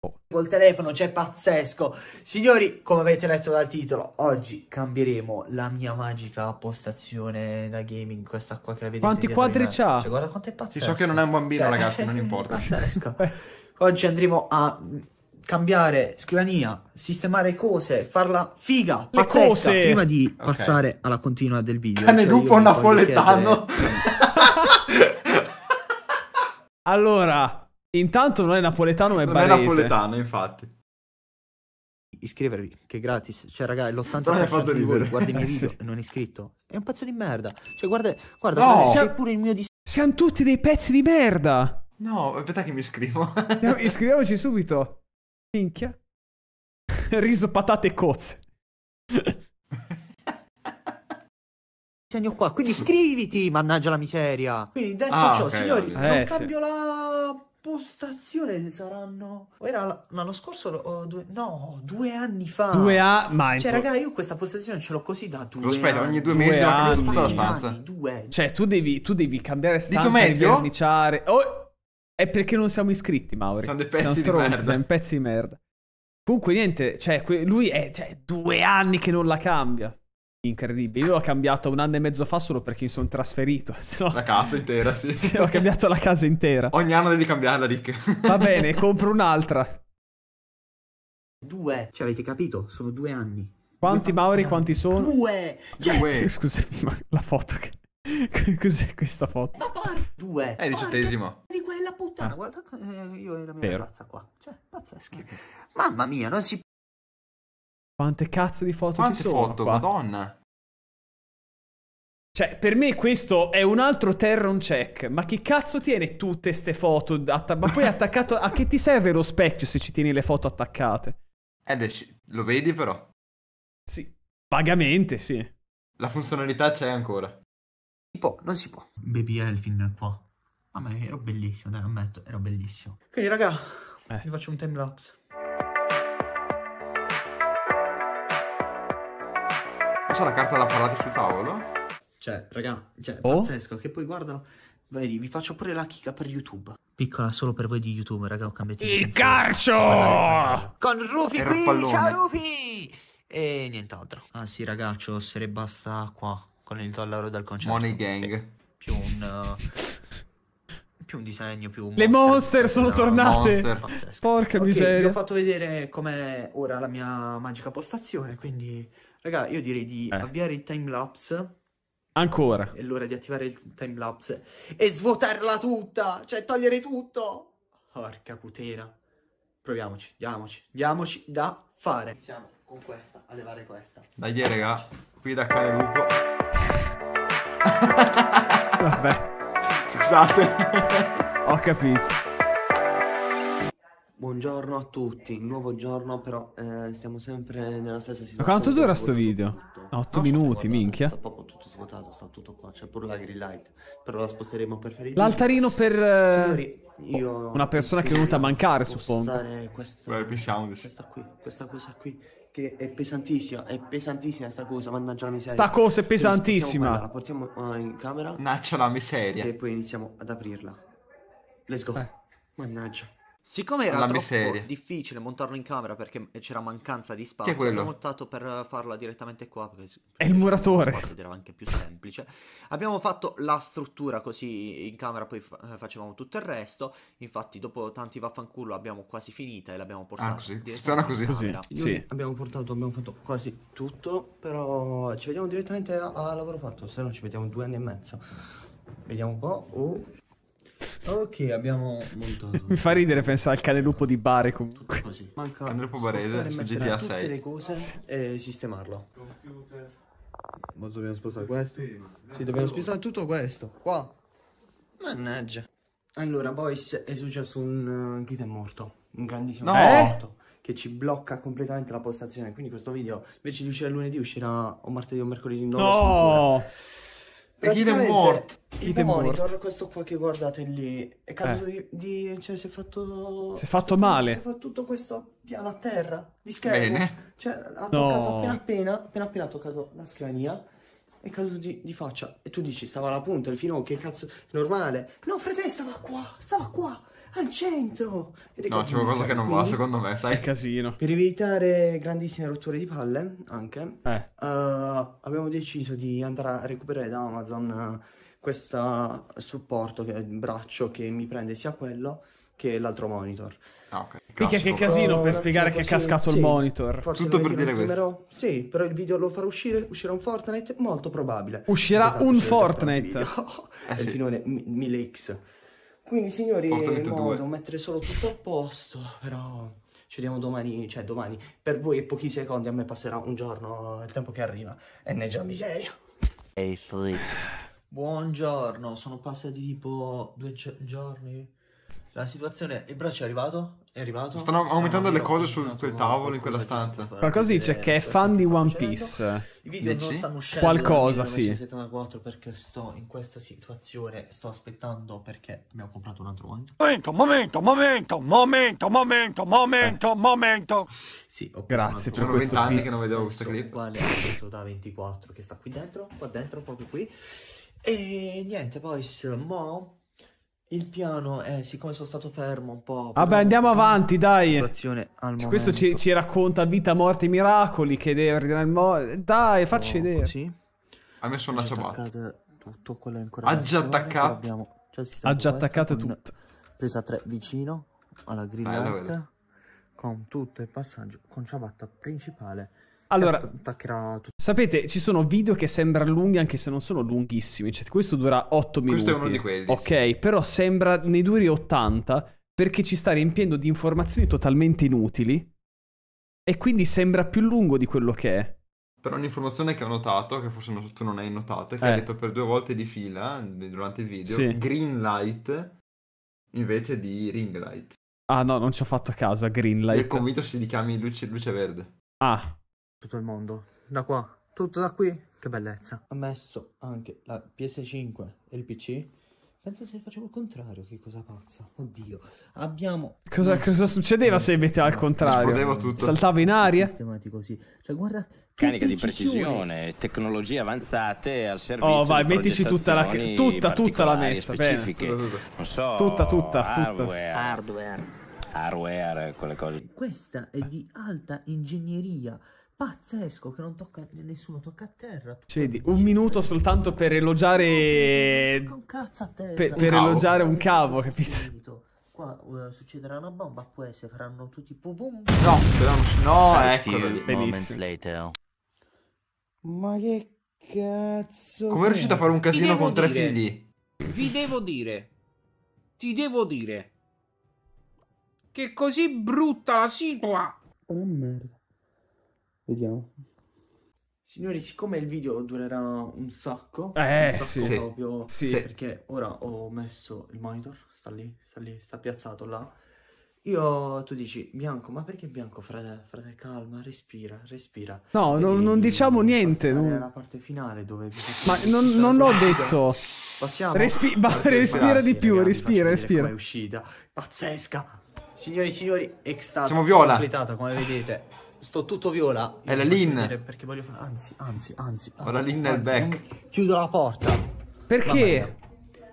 Oh. Col telefono, cioè pazzesco. Signori, come avete letto dal titolo, oggi cambieremo la mia magica postazione da gaming, questa qua che la vedete Quanti quadri c'ha? Cioè, guarda quanto è pazzesco. Sì, so che non è un bambino, cioè... ragazzi, non importa. pazzesco. Oggi andremo a cambiare scrivania, sistemare cose, farla figa, Le pazzesca. Cose. Prima di okay. passare alla continua del video. Cane cioè lupo napoletano. Chiedere... allora, Intanto non è napoletano, ma è non barese. Non è napoletano, infatti. Iscrivervi, che è gratis. Cioè, raga, l'80% di voi guarda i miei eh, video e non è iscritto. È un pezzo di merda. Cioè, guarda, guarda, no. guarda pure il mio dis- Siamo tutti dei pezzi di merda. No, aspetta che mi iscrivo. Iscriviamoci subito. Minchia. Riso, patate e cozze. Segno qua, quindi iscriviti, mannaggia la miseria. Ah, quindi detto ah, ciò, okay, signori, eh, non sì. cambio la postazione saranno... era l'anno scorso o oh, due... No, due anni fa. Due a... Ma cioè, raga, io questa postazione ce l'ho così da due Lo aspetta, ogni due, due mesi ho cambiato tutta la stanza. Anni, due. Cioè, tu devi, tu devi cambiare stanza, inverniciare... Oh! È perché non siamo iscritti, Mauri. Sono dei pezzi siamo stronzi, di merda. pezzi di merda. Comunque, niente, cioè, lui è cioè, due anni che non la cambia incredibile. Io l'ho cambiato un anno e mezzo fa solo perché mi sono trasferito. No... La casa intera, sì. sì. Ho cambiato la casa intera. Ogni anno devi cambiarla, Rick. Va bene, compro un'altra. Due. Ci avete capito? Sono due anni. Quanti Mauri, quanti sono? Due. Cioè... due. Sì, scusami, ma la foto che... Cos'è questa foto? due. È diciottesimo. Di quella puttana, ah. guarda eh, io e la mia Vero. ragazza qua. Cioè, pazzeschi. Mamma mia, non si può... Quante cazzo di foto Quante ci sono foto, qua? madonna. Cioè, per me questo è un altro Terron check. Ma chi cazzo tiene tutte ste foto? Atta- ma poi attaccato... a che ti serve lo specchio se ci tieni le foto attaccate? Eh, lo vedi però. Sì. Vagamente, sì. La funzionalità c'è ancora. Si può, non si può. Baby Elfin qua. Ah, ma ero bellissimo, dai, ammetto, ero bellissimo. Quindi, raga, eh. vi faccio un timelapse. c'è la carta da parati sul tavolo? Cioè, raga, cioè, oh. pazzesco. Che poi guardano. Vedi, vi faccio pure la chica per YouTube. Piccola solo per voi di YouTube, raga, ho cambiato Il carcio! Con Rufy Era qui, ciao Rufy! E nient'altro. Ah sì, ragazzo, se ne basta qua, con il dollaro dal concerto. Money Gang. Più un... Eh, più un disegno, più un... Le monster, sono tornate! Monster. Porca okay, miseria. Vi ho fatto vedere com'è ora la mia magica postazione, quindi... Raga, io direi di eh. avviare il timelapse. Ancora. È l'ora di attivare il timelapse. E svuotarla tutta! Cioè, togliere tutto! Porca putera. Proviamoci, diamoci, diamoci da fare. Iniziamo con questa, a levare questa. Dai, raga, qui da cane lupo. Vabbè. Scusate. Ho capito. Buongiorno a tutti, nuovo giorno, però eh, stiamo sempre nella stessa situazione. Ma quanto dura sto video? Tutto. 8 ah, no, minuti, guardato, minchia. Sta proprio tutto svuotato, sta tutto qua, c'è pure la grill light, però la sposteremo per fare il L'altarino per... Eh, Signori, io... Una persona che è venuta a mancare, suppongo. Questa, Beh, questa qui, questa cosa qui, che è pesantissima, è pesantissima sta cosa, mannaggia la miseria. Sta cosa è pesantissima. la portiamo eh, in camera. Mannaggia la miseria. E poi iniziamo ad aprirla. Let's go. Eh. Mannaggia. Siccome era troppo miseria. difficile montarlo in camera perché eh, c'era mancanza di spazio, abbiamo optato per farla direttamente qua. Perché, È il muratore. Era anche più semplice. Abbiamo fatto la struttura così in camera, poi fa- eh, facevamo tutto il resto. Infatti, dopo tanti vaffanculo, abbiamo quasi finita e l'abbiamo ah, portata. Ah, così. Funziona così. così. Sì. Abbiamo portato, abbiamo fatto quasi tutto. Però ci vediamo direttamente a, a lavoro fatto. Se no, ci vediamo due anni e mezzo. Vediamo un po'. Oh. Ok, abbiamo montato. Mi fa ridere pensare al cane lupo di Bare comunque. Così. Manca cane lupo barese su GTA 6. Tutte le cose e sistemarlo. Computer. Ma dobbiamo spostare questo? Sì, dobbiamo spostare tutto questo. Qua. Mannaggia. Allora, boys, è successo un uh, eh, kit è morto. Un grandissimo no. È eh? morto. Che ci blocca completamente la postazione. Quindi questo video, invece di uscire lunedì, uscirà o martedì o mercoledì. No! no! Hidden Mort. Il Hidden monitor, Mort. questo qua che guardate lì, è caduto eh. di, di, cioè si è fatto... Si è fatto tutto, male. Si è fatto tutto questo piano a terra, di schermo. Bene. Cioè, ha toccato appena appena, appena appena ha toccato la scrivania, è caduto di, di faccia. E tu dici, stava alla punta, il finocchio, oh, che cazzo, normale. No, frate, stava qua, stava qua al centro. No, c'è qualcosa che non va, secondo me, sai? Che casino. Per evitare grandissime rotture di palle, anche, eh. uh, abbiamo deciso di andare a recuperare da Amazon eh, questo supporto, che è il braccio che mi prende sia quello che l'altro monitor. Ah, ok. che casino oh, per spiegare che è cascato sì, il monitor. Forse Tutto per dire streamerò. questo. Sì, però il video lo farò uscire, uscirà un Fortnite, molto probabile. Uscirà esatto, un Fortnite. e eh, sì. finone 1000X. Quindi signori, modo, mettere solo tutto a posto, però ci vediamo domani, cioè domani. Per voi è pochi secondi, a me passerà un giorno, il tempo che arriva. E ne già miseria. Ehi, hey, Buongiorno, sono passati tipo due giorni. La situazione... Il braccio è arrivato? È arrivato? Stanno aumentando le cose sul, sul tavolo in quella stanza. Qualcosa dice che è fan di One Piece. I video non stanno uscendo. Qualcosa, sì. 74 perché sto in questa situazione, sto aspettando perché mi ho comprato un altro one. Momento, momento, momento, momento, momento, momento, momento. Sì, Grazie per questo. Sono anni che non vedevo questa clip. Quale da 24 che sta qui dentro, qua dentro proprio qui. E niente, boys, mo il piano, è, eh, siccome sono stato fermo un po'... Vabbè, andiamo avanti, dai. Cioè, questo ci, ci, racconta vita, morte e miracoli, che deve ordinare Dai, facci oh, vedere. Così. Ha messo una ciabatta. tutto quello in Ha già attaccato. Abbiamo... Cioè, ha già attaccato tutto. Presa 3 vicino alla grilletta. Con tutto il passaggio, con ciabatta principale allora, sapete, ci sono video che sembrano lunghi anche se non sono lunghissimi. Cioè, questo dura 8 minuti. Questo è uno di quelli. Ok, sì. però sembra ne duri 80 perché ci sta riempiendo di informazioni totalmente inutili e quindi sembra più lungo di quello che è. Però un'informazione che ho notato, che forse tu non hai notato, che eh. hai detto per due volte di fila eh, durante il video, sì. green light invece di ring light. Ah no, non ci ho fatto caso a green light. E convinto si li chiami luce, luce verde. Ah, tutto il mondo. Da qua, tutto da qui, che bellezza. ha messo anche la PS5 e il PC. Pensa se facevo il contrario, che cosa pazza. Oddio, abbiamo... Cosa, cosa succedeva se metteva al contrario? tutto. Saltava in aria? così. Cioè, guarda... Meccanica di precisione, tecnologie avanzate al servizio Oh, vai, mettici tutta la... Tutta, tutta la messa, specifiche. bene. Non so... Tutta, tutta, hardware. tutta. Hardware. Hardware, quelle cose. Questa è di alta ingegneria pazzesco che non tocca a nessuno tocca a terra cedi un minuto soltanto per elogiare un cazzo a terra per, per elogiare un cavo capito qua uh, succederà una bomba poi faranno tutti boom boom no però no, no later. ma che cazzo come è riuscito a fare un casino con dire, tre figli vi devo dire ti devo dire che così brutta la situa una merda Vediamo. Signori, siccome il video durerà un sacco, eh, un sacco sì. proprio, sì. perché ora ho messo il monitor, sta lì, sta lì, sta piazzato là. Io, tu dici, Bianco, ma perché Bianco, frate, frate calma, respira, respira. No, Vedi, non, non diciamo niente. Non... È la parte finale dove... Ma non, non l'ho detto. Passiamo. Respi- ba- respira di più, ragazzi, respira, respira. È uscita, pazzesca. Signori, signori, extra. Siamo viola. Completata, come vedete. Sto tutto viola. È la Lin. Perché voglio fare... Anzi, anzi, anzi. Ho la Lin nel back. Chiudo la porta. Perché?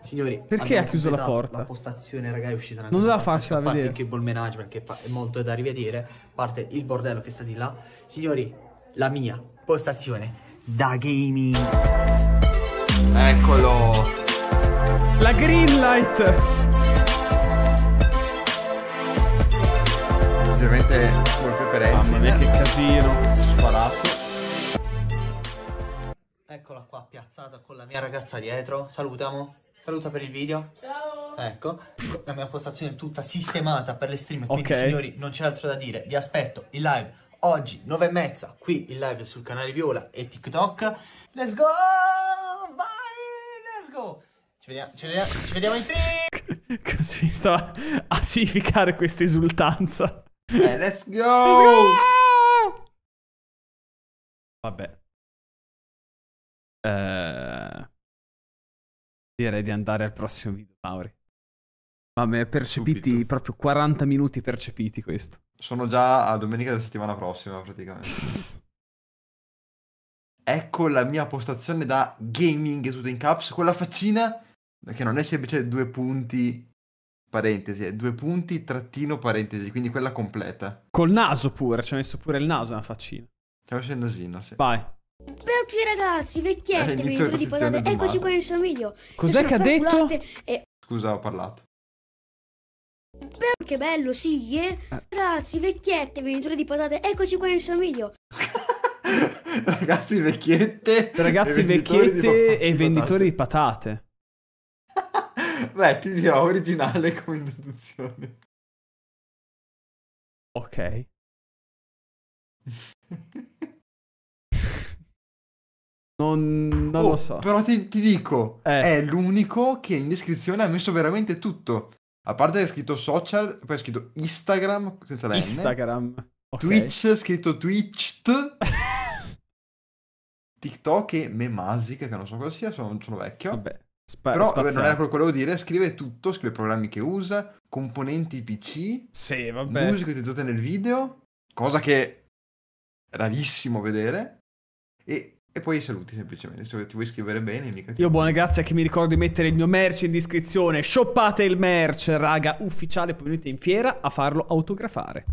Signori, perché ha chiuso la porta? La postazione, raga, è uscita una Non la faccio a vedere. Parte il cable management, che è molto da rivedere. Parte il bordello che sta di là. Signori, la mia postazione da gaming. Eccolo. La green light. Ovviamente per Mamma mia, che casino. Sparato. Eccola qua piazzata con la mia ragazza dietro. Salutiamo. Saluta per il video. Ciao. Ecco, la mia postazione è tutta sistemata per le stream. Quindi, okay. signori, non c'è altro da dire. Vi aspetto in live oggi, 9 e mezza, qui in live sul canale Viola e TikTok. Let's go! Vai! Let's go! Ci vediamo, ci vediamo, ci vediamo in stream! Così mi stava a significare questa esultanza. Eh, let's go! Let's go! Vabbè. Eh, direi di andare al prossimo video, Mauri. Vabbè, percepiti Subito. proprio 40 minuti percepiti questo. Sono già a domenica della settimana prossima, praticamente. ecco la mia postazione da gaming tutto in caps, con la faccina che non è semplice due punti parentesi, due punti, trattino, parentesi, quindi quella completa. Col naso pure, ci ha messo pure il naso nella faccina. Ci ha messo il nasino, sì. Vai. Proprio ragazzi, vecchietti, venitore di patate, eccoci qua nel suo video. Cos'è che ha detto? E... Scusa, ho parlato. Che bello, sì, eh? eh. Ragazzi, vecchiette, venitore di patate, eccoci qua nel suo video. ragazzi, vecchiette. Ragazzi, vecchiette e venditori di patate. Beh, ti dirò originale come introduzione. Ok. Non, non oh, lo so. Però ti, ti dico, eh. è l'unico che in descrizione ha messo veramente tutto. A parte che ha scritto social, poi ha scritto Instagram senza la Instagram. Okay. Twitch, scritto Twitch. TikTok e Memasic, che non so cosa sia, sono, sono vecchio. Vabbè. Spa- Però spaziale. non era quello che volevo dire, scrive tutto, scrive programmi che usa, componenti PC, sì, vabbè. musiche utilizzate nel video, cosa che è rarissimo vedere, e, e poi i saluti semplicemente, se ti vuoi scrivere bene mica ti... Io buone grazie che mi ricordo di mettere il mio merch in descrizione, shoppate il merch, raga, ufficiale, poi venite in fiera a farlo autografare.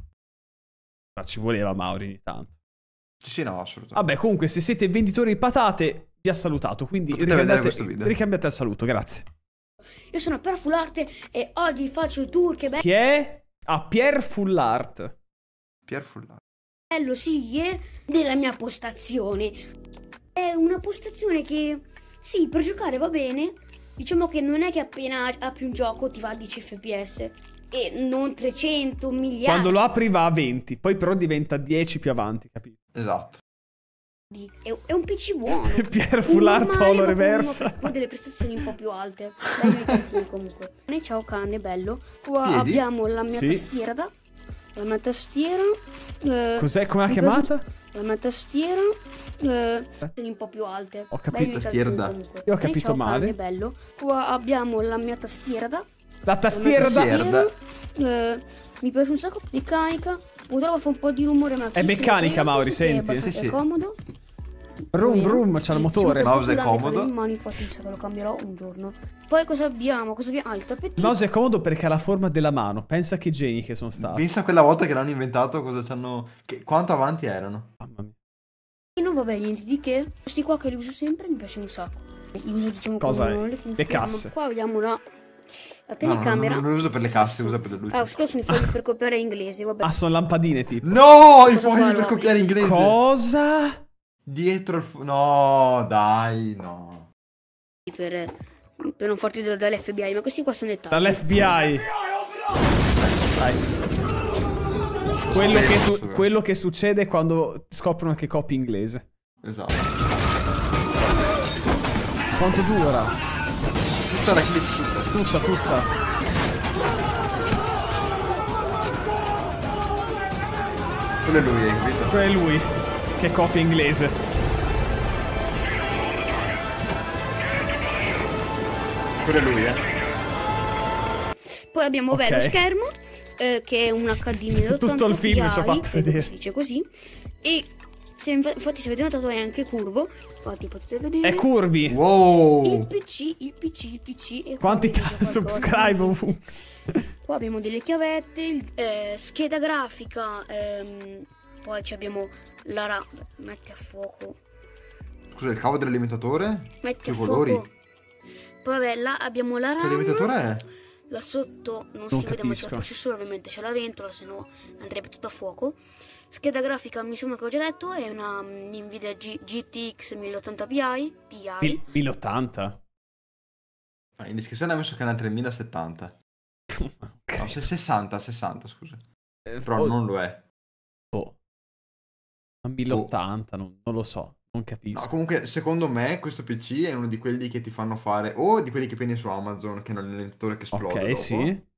Ma ci voleva Mauri ogni tanto. Sì, no, assolutamente. Vabbè, comunque, se siete venditori di patate, vi ha salutato, quindi ricambiate, ricambiate al saluto, grazie. Io sono Pier Fullart e oggi faccio il tour che bello. Chi è? A ah, Pier Fullart. Pier Fullart. Bello, sì, è della mia postazione. È una postazione che, sì, per giocare va bene. Diciamo che non è che appena apri un gioco ti va a 10 fps. E non 300 miliardi. Quando lo apri va a 20, poi però diventa 10 più avanti, capito? Esatto. È, è, un PC buono. Pier Full Art Holo Reversa. Con delle prestazioni un po' più alte. Dai miei comunque. Ne ciao cane, bello. Qua Piedi? abbiamo la mia sì. tastiera. Da, la mia tastiera. Eh, Cos'è? Com'è chiamata? La mia tastiera. Eh, sono un po' più alte. Ho capito. Tastiera da. Io ho capito ciao, male. Cane, bello. Qua abbiamo la mia tastiera. Da, la tastiera. Da. eh, mi piace un sacco. Meccanica. Purtroppo fa un po' di rumore, ma è meccanica, Mauri. Senti, è, sì, sì. è comodo. Rum rum, c'ha il motore. Il mouse è comodo. In mano, infatti, lo cambierò un giorno. Poi cosa abbiamo? Cosa abbiamo? Ah, il tappetino. Il mouse è comodo perché ha la forma della mano. Pensa che geni che sono stati. Pensa a quella volta che l'hanno inventato, cosa ci hanno. Che... Quanto avanti erano. Mamma mia. E non va bene niente di che. Questi qua che li uso sempre mi piacciono un sacco. Li uso, diciamo, cosa è? Le, le casse. Qua vediamo una. La telecamera. No, non, non, non uso per le casse, lo uso per le luci. Ah, scusa, sono i fogli per copiare inglese, vabbè. Ah, sono lampadine tipo. No, i fogli per copiare inglese. Cosa? Dietro il... Fu- no, dai, no. Per, per non farti da, dall'FBI, ma questi qua sono dettagli. Dall'FBI! Dai. Quello che, su- quello che succede quando scoprono che copi inglese. Esatto. Quanto dura? Tutta la clip. Tutta, tutta. Quello è lui, hai capito? Quello è lui qualche copia inglese. Quello lui, eh. Poi abbiamo okay. Vero Schermo, eh, che è un hd Tutto il film si è fatto vedere. Si dice così. E se, infatti se avete notato è anche curvo, infatti potete vedere. È curvi. Wow. Il PC, il PC, il PC. E Quantità subscribe Qua abbiamo delle chiavette, eh, scheda grafica, ehm poi abbiamo la randa. Metti a fuoco. Scusa, il cavo dell'alimentatore? Metti che a colori. fuoco. Poi vabbè, là abbiamo la randa. Che alimentatore è? Là sotto non, non si capisco. vede molto il processore, ovviamente c'è la ventola, se no andrebbe tutto a fuoco. Scheda grafica, mi sembra che ho già detto, è una mm, Nvidia G- GTX 1080 Ti. Ti. Mil- 1080? Ah, in descrizione ha messo che è una 3070. okay. No, 60, 60, scusa. Eh, Però oh, non lo è. Oh, 1080, oh. non, non, lo so, non capisco. No, comunque, secondo me, questo PC è uno di quelli che ti fanno fare, o di quelli che prendi su Amazon, che hanno l'allenatore che esplode. Ok, dopo, sì.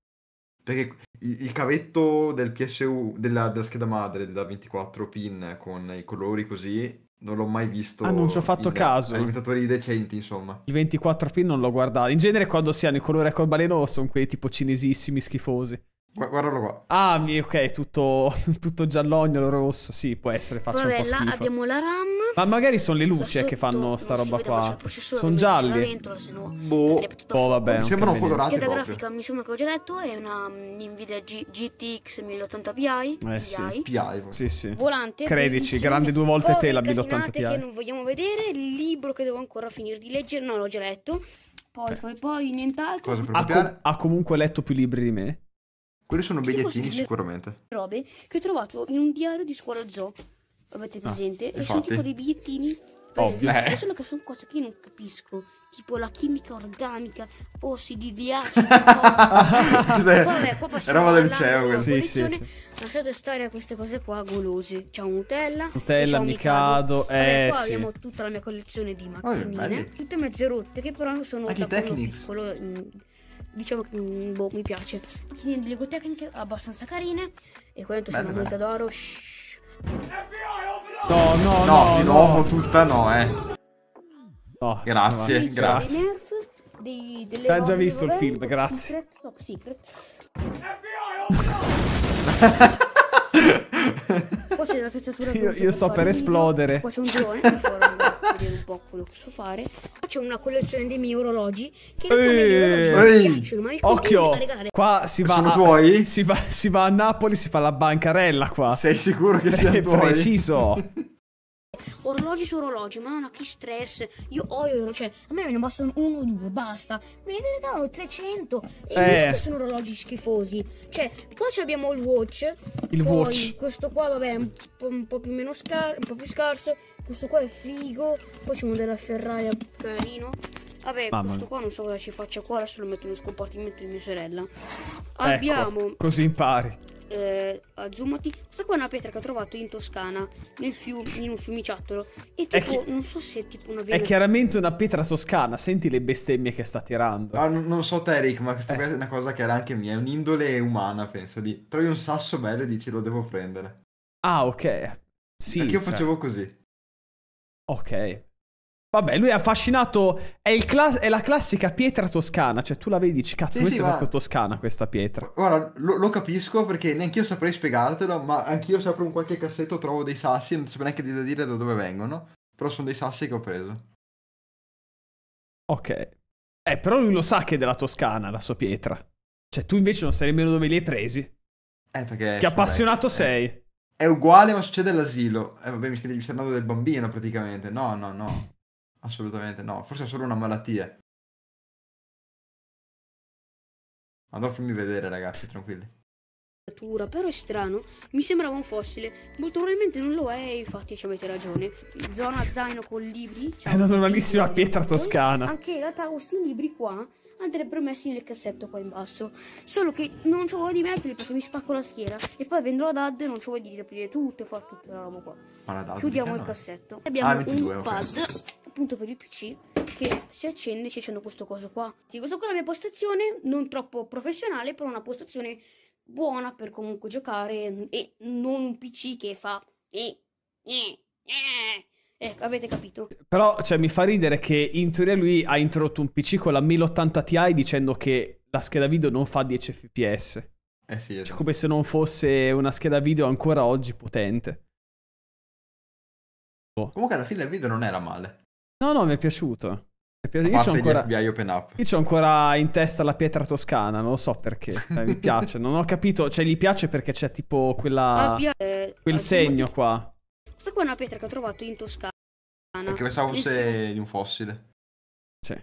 Perché il, cavetto del PSU, della, della, scheda madre, della 24 pin con i colori così, non l'ho mai visto. Ah, non ci ho fatto in, caso. Alimentatori decenti, insomma. Il 24 pin non l'ho guardato. In genere quando si hanno il colore a arcobaleno sono quelli tipo cinesissimi, schifosi. Guardalo qua. Ah, ok, tutto, tutto giallognolo rosso. Sì, può essere, faccio Vabbè, un po' schifo. abbiamo la RAM. Ma magari sono le luci eh, che fanno sta roba qua. Sono gialli. Ventola, no... boh. boh, vabbè. Mi sembrano colorate La grafica, mi sembra che ho già detto, è una Nvidia G GTX 1080 Ti. Eh sì. Pi. Sì, sì. Volante. Credici, grande due volte te la 1080 Ti. che non vogliamo vedere, il libro che devo ancora finire di leggere, no, l'ho già letto. Poi, poi, poi, nient'altro. Ha, co ha comunque letto più libri di me. Quelli sono bigliettini sicuramente. Robe che ho trovato in un diario di scuola zoo. Avete ah, presente? Ah, e sono tipo dei bigliettini. Ovvio. Oh, eh. eh. Solo che sono cose che io non capisco. Tipo la chimica organica, ossidi di acido. Vabbè, qua passiamo. Roba del CEO così. Sì, sì, Lasciate stare a queste cose qua golose. C'è un Nutella. Nutella, un Mikado. Vabbè, eh, qua sì. abbiamo tutta la mia collezione di macchine. Oh, tutte mezze rotte che però sono Anche da piccolo. Mh, mm, diciamo che mm, boh, mi piace. Quindi delle logotecniche abbastanza carine. E questo sono moneta d'oro. No, no, no, no, di nuovo no. tutta no, eh. No, grazie, no, grazie. Nerf, dei, delle L'ha già visto il film, top grazie. Secret, top secret. la attrezzatura io, io sto per esplodere. Qua c'è un drone, vedere un po' quello che so fare. C'è una collezione dei miei orologi che Ehi, piacciono, Occhio, qua si va, a, si, va, si va, a, Napoli, si fa la bancarella qua. Sei sicuro che sia tuoi? Preciso. Orologi su orologi, ma non a chi stress. Io odio, cioè, a me me ne bastano uno o due, basta. Me ne regalano 300 e eh. sono orologi schifosi. Cioè, qua abbiamo il watch. Il watch. Questo qua, vabbè, è un, un po', più meno scar- un po' più scarso. Questo qua è figo. Poi c'è uno della Ferrari carino. Vabbè, Mamma questo qua non so cosa ci faccia qua, adesso lo metto in scompartimento di mia sorella. Abbiamo... Ecco, così impari eh, azzumati. Questa qua è una pietra che ho trovato in Toscana, nel fiume, in un fiumiciattolo. E tipo, chi... non so se è tipo una vera... È chiaramente una pietra toscana, senti le bestemmie che sta tirando. Ah, no, non so te Rick, ma questa eh. è una cosa che era anche mia, è un'indole umana, penso, di trovi un sasso bello e dici lo devo prendere. Ah, ok. Sì. Perché io cioè... facevo così. Ok. Vabbè, lui è affascinato. È, clas- è, la classica pietra toscana. Cioè, tu la vedi, e dici, cazzo, sì, questa sì, è ma... proprio toscana questa pietra. Ora, lo, lo capisco perché neanch'io saprei spiegartelo, ma anch'io se apro un qualche cassetto trovo dei sassi, non so neanche di dire da dove vengono. Però sono dei sassi che ho preso. Ok. Eh, però lui lo sa che è della Toscana la sua pietra. Cioè, tu invece non sai nemmeno dove li hai presi. Eh, perché. Che appassionato è... Eh. sei. È uguale, ma succede all'asilo. Eh, vabbè, mi stai parlando del bambino praticamente. No, no, no. Assolutamente no, forse è solo una malattia. Ma a farmi vedere, ragazzi, tranquilli. Però è strano, mi sembrava un fossile, molto probabilmente non lo è, infatti ci avete ragione. Zona zaino con libri. Cioè è una normalissima pietra toscana. Anche in realtà questi libri qua andrebbero messi nel cassetto qua in basso. Solo che non ci voglio metterli perché mi spacco la schiena e poi vendrò ad Ad e non ci voglio di riaprire tutto e fare tutta la roba qua. Chiudiamo il cassetto. Abbiamo ah, 22, un pad appunto per il PC che si accende si accende questo coso qua. Sì, questa qua è la mia postazione, non troppo professionale, però una postazione buona per comunque giocare e non un PC che fa... Eh, eh, eh. avete capito. Però, cioè, mi fa ridere che in teoria lui ha introdotto un PC con la 1080 Ti dicendo che la scheda video non fa 10 fps. Eh sì, cioè, esatto. Cioè, come se non fosse una scheda video ancora oggi potente. Oh. Comunque alla fine il video non era male. No, no, mi è piaciuto. Io sono ancora... ancora... in testa la pietra toscana, non lo so perché. Cioè, mi piace, non ho capito. Cioè, gli piace perché c'è tipo quella... Abbia... Eh, quel segno qua. Questa qua è una pietra che ho trovato in Toscana. Perché pensavo eh, fosse di un fossile. Sì.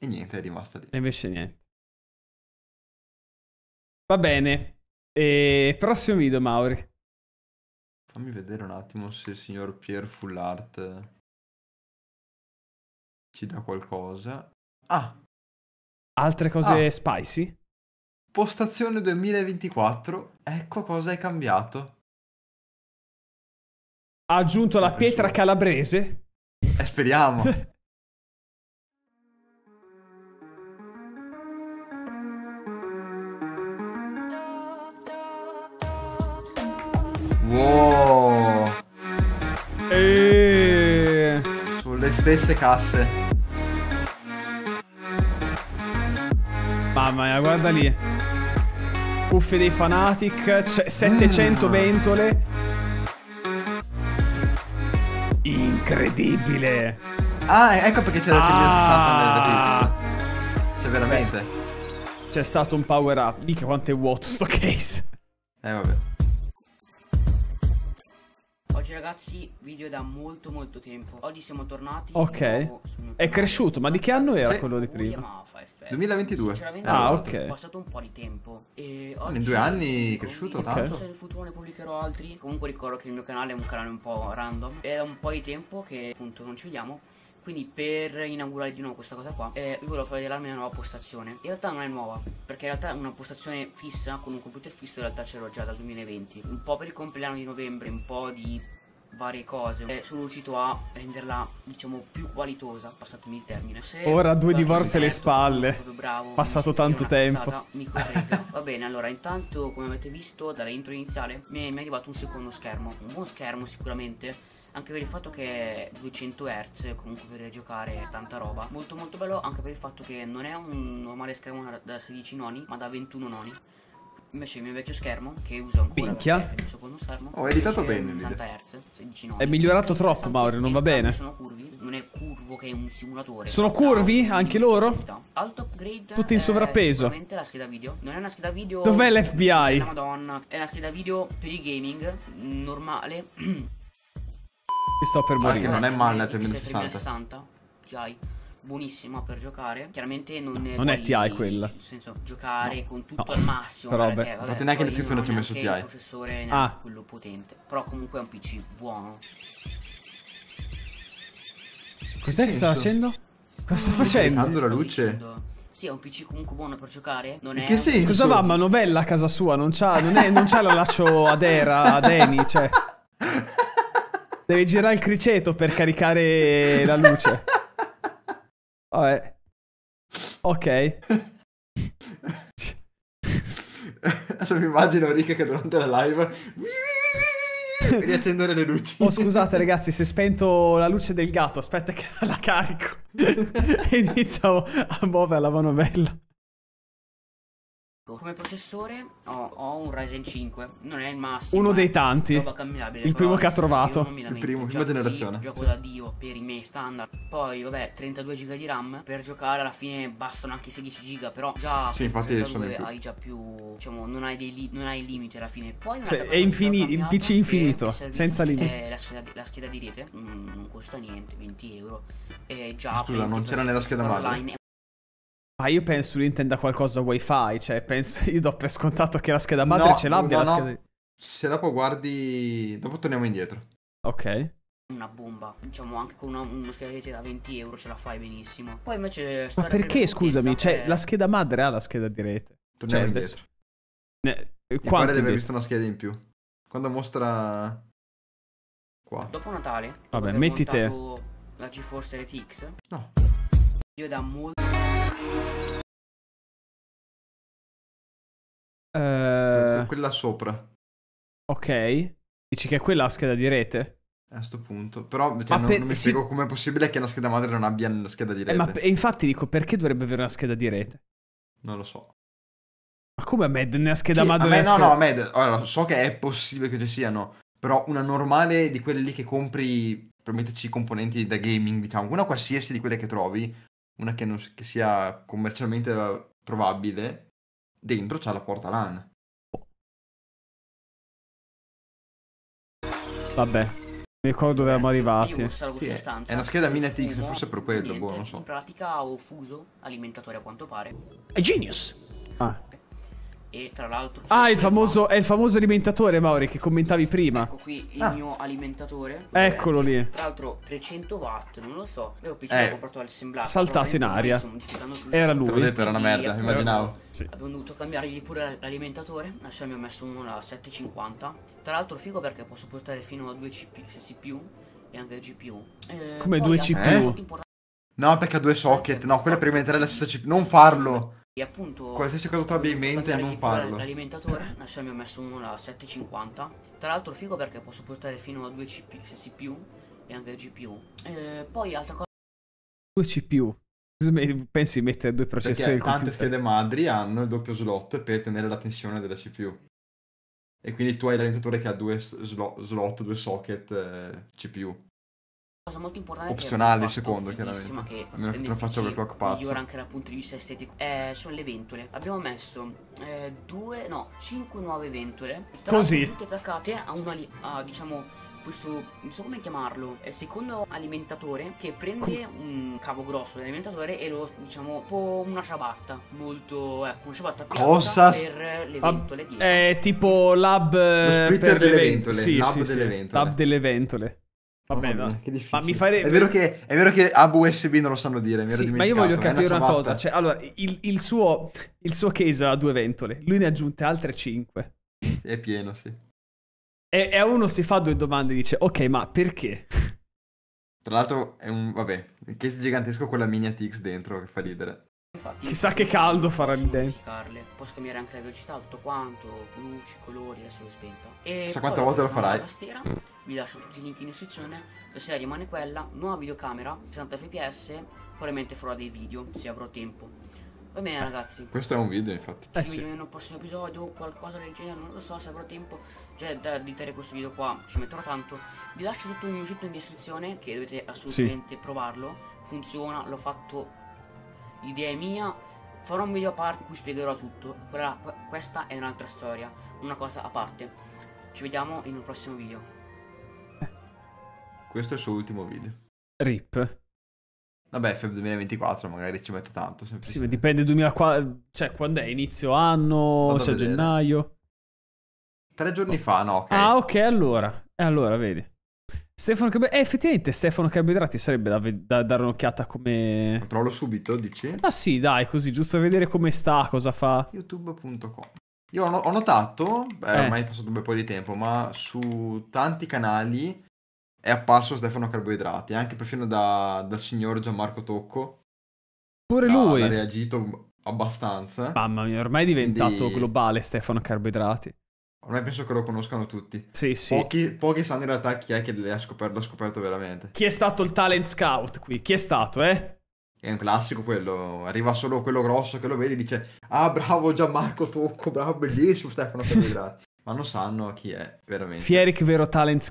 E niente, è rimasta lì. E invece niente. Va bene. E... Prossimo video, Mauri. Fammi vedere un attimo se il signor Pierre Fullart eh, ci dà qualcosa. Ah! Altre cose ah. spicy? Postazione 2024, ecco cosa è cambiato. Ha aggiunto la ecco pietra calabrese. Eh, speriamo. Wow. E... Sulle stesse casse. Mamma mia, guarda lì. Cuffie dei Fanatic, 700 mm. ventole. Incredibile. Ah, ecco perché c'era ah. il 360 nel Cioè, veramente. C'è stato un power up. Mica quanto è vuoto sto case. Eh, vabbè. Oggi ragazzi video da molto molto tempo Oggi siamo tornati Ok È cresciuto ma di che anno era sì. quello di prima? 2022 Ah ok È passato un po' di tempo e oggi In due anni è cresciuto tanto so Se nel futuro ne pubblicherò altri Comunque ricordo che il mio canale è un canale un po' random È da un po' di tempo che appunto non ci vediamo quindi per inaugurare di nuovo questa cosa qua eh, Io volevo fare della mia nuova postazione In realtà non è nuova Perché in realtà una postazione fissa con un computer fisso in realtà ce l'ho già dal 2020 Un po' per il compleanno di novembre Un po' di varie cose eh, Sono riuscito a renderla diciamo più qualitosa Passatemi il termine Se Ora due divorzi alle spalle bravo, Passato tanto tempo cazzata, Mi corregga Va bene allora intanto come avete visto dalla intro iniziale Mi è, mi è arrivato un secondo schermo Un buon schermo sicuramente anche per il fatto che 200 Hz comunque per giocare è tanta roba molto molto bello anche per il fatto che non è un normale schermo da 16 noni ma da 21 noni Invece il mio vecchio schermo che uso ancora Minchia Il secondo schermo Oh è editato bene 60 Hz 16 noni È migliorato troppo Mauri non va bene Sono curvi Non è curvo che è un simulatore Sono curvi anche loro Alto upgrade Tutti in sovrappeso la scheda video Non è una scheda video Dov'è l'FBI? Madonna È una scheda video per i gaming Normale Mi sto per morire. che non è male nel 3060. TI. Buonissima per giocare. Chiaramente non è. Non è TI quella. Nel senso, giocare no. con tutto no. al massimo. Però, perché, vabbè, infatti, neanche l'eccezione ci ho messo TI. Il processore è ah. quello potente. Però, comunque, è un PC buono. Cos'è che sta facendo? Cosa sta mm. facendo? Andando la luce. Sì, è un PC comunque buono per giocare. Non è. Che senso? Cosa va? Ma novella a casa sua? Non c'ha, la è, ad era, ad Eni, cioè. Deve girare il criceto per caricare la luce. Vabbè. Ok. Adesso mi immagino Rick che durante la live riaccendere le luci. Oh, scusate, ragazzi, si è spento la luce del gatto. Aspetta che la carico. e inizio a muovere la manovella. Ecco. Come processore ho, ho, un Ryzen 5, non è il massimo. Uno eh. dei tanti. Il primo che ha trovato. Il primo, prima generazione. Sì, gioco sì. da dio per i miei standard. Poi, vabbè, 32 GB di RAM. Per giocare alla fine bastano anche 16 GB, però già... Sì, infatti sono in più. Hai già più... Diciamo, non hai, dei non hai limiti alla fine. Poi... Cioè, è infinito, il PC infinito, senza limiti. Eh, la, la, scheda, di rete mm, non costa niente, 20 euro. E già... Scusa, non c'era nella scheda madre. Ma ah, io penso lui intenda qualcosa wifi, cioè penso, io do per scontato che la scheda madre no, ce l'abbia no, la scheda... Se dopo guardi, dopo torniamo indietro. Ok. Una bomba, diciamo anche con una, una scheda che ti da 20 euro ce la fai benissimo. Poi invece... Ma perché scusami, cioè è... Cioè la scheda madre ha la scheda di rete. Torniamo cioè, indietro. Adesso... Ne... Quanti deve aver visto una scheda in più. Quando mostra... Qua. Dopo Natale... Vabbè, metti te. La GeForce RTX. No. Io da molto Eh, quella sopra. Ok. Dici che è quella la scheda di rete? Eh, a questo punto. Però cioè, non, per... non, mi sì. com'è possibile che la scheda madre non abbia una scheda di rete. Eh, ma e infatti dico, perché dovrebbe avere una scheda di rete? Non lo so. Ma come a Med nella scheda sì, madre? Me, no, no, a Med. Allora, so che è possibile che ci siano, però una normale di quelle lì che compri per metterci componenti da gaming, diciamo, una qualsiasi di quelle che trovi, una che, non, che sia commercialmente provabile, eh, dentro c'è la porta LAN. Vabbè, mi ricordo dove eravamo arrivati. Sì, è una scheda Minetix, forse per quello, boh, non so. In pratica ho fuso alimentatore a quanto pare. È genius! Ah. E tra l'altro... Ah, il famoso, è il famoso alimentatore, Mauri, che commentavi prima. Ecco qui il ah. mio alimentatore. Eccolo lì. Tra l'altro 300 watt, non lo so. L'avevo PC eh. comprato all'assemblato. Saltato in aria. Era lui. Te l'ho detto, era una merda, e immaginavo. Sì. Abbiamo dovuto cambiargli pure l'alimentatore. Adesso ne ho messo uno da 750. Tra l'altro figo perché posso portare fino a 2 CP, CPU e anche GPU. Eh, Come 2 CPU? Eh? No, perché ha due socket. No, quello è per mettere la stessa CPU. Non farlo. E appunto... Qualsiasi cosa tu abbia in mente non parlo. L'alimentatore, adesso mi ho messo uno da 750. Tra l'altro figo perché posso portare fino a 2 CPU, e anche GPU. E eh, poi altra cosa... 2 CPU. Pensi di mettere due processori Perché tante schede madri hanno il doppio slot per tenere la tensione della CPU. E quindi tu hai l'alimentatore che ha due slot, slot due socket eh, CPU cosa molto importante opzionale il secondo chiaramente che a meno che te lo faccia per clock pazzo migliora anche dal punto di vista estetico eh, sono le ventole abbiamo messo eh, due no cinque nuove ventole così tutte attaccate a una a, diciamo questo, non so come chiamarlo, è il secondo alimentatore che prende un cavo grosso dell'alimentatore e lo, diciamo, po' una ciabatta, molto, ecco, una ciabatta Cosa? per le ventole dietro. È tipo lab lo eh, per delle ventole, ventole. Sì, lab, sì, delle sì. ventole. lab delle ventole. Va Madonna, no. che difficile. Ma mi fare... è, vero che, è vero che hub USB non lo sanno dire, mi sì, ero Ma io voglio capire una, una cosa. Cioè, allora, il, il, suo, il suo case ha due ventole, lui ne ha aggiunte altre cinque. Sì, è pieno, sì. E, e, a uno si fa due domande e dice, ok, ma perché? Tra l'altro è un... vabbè, il case gigantesco con la mini ATX dentro che fa ridere infatti. Chissà che caldo farà lì dentro. Posso cambiare anche la velocità, tutto quanto, luci, colori, adesso l'ho spento. E Chissà quante volte lo farai. La vi lascio tutti i link in descrizione. La tastiera rimane quella, nuova videocamera, 60 fps, probabilmente farò dei video se avrò tempo. Va bene eh, ragazzi. Questo è un video infatti. Eh, ci vediamo sì. in prossimo episodio o qualcosa del genere, non lo so se avrò tempo cioè, da editare questo video qua, ci metterò tanto. Vi lascio tutto il mio YouTube in descrizione che dovete assolutamente sì. provarlo. Funziona, l'ho fatto l'idea è mia, farò un video a parte in cui spiegherò tutto, Quella, questa è un'altra storia, una cosa a parte. Ci vediamo in un prossimo video. Eh, questo è il suo ultimo video. RIP. Vabbè, febbraio 2024 magari ci mette tanto. Sì, dipende 2004, cioè quando è inizio anno, Vado cioè gennaio. Tre giorni fa, no? Okay. Ah, ok, allora. E eh, allora, vedi. Stefano Carboidrati. Eh, effettivamente Stefano Carboidrati sarebbe da, da dare un'occhiata come. Controllo subito, dici? Ah, sì, dai, così, giusto a vedere come sta, cosa fa. youtube.com. Io ho notato, beh, eh. ormai è passato un bel po' di tempo, ma su tanti canali è apparso Stefano Carboidrati, anche perfino da, dal signor Gianmarco Tocco. Pure da, lui. Ha reagito abbastanza. Mamma mia, ormai è diventato Quindi... globale Stefano Carboidrati. Ormai penso che lo conoscano tutti. Sì, sì. Pochi, pochi sanno in realtà chi è che l'ha scoperto, l'ha scoperto, veramente. Chi è stato il talent scout qui? Chi è stato, eh? È un classico quello. Arriva solo quello grosso che lo vedi e dice Ah, bravo Gianmarco Tocco, bravo, bellissimo Stefano Pellegrini. Ma non sanno chi è, veramente. Fieric vero talent scout.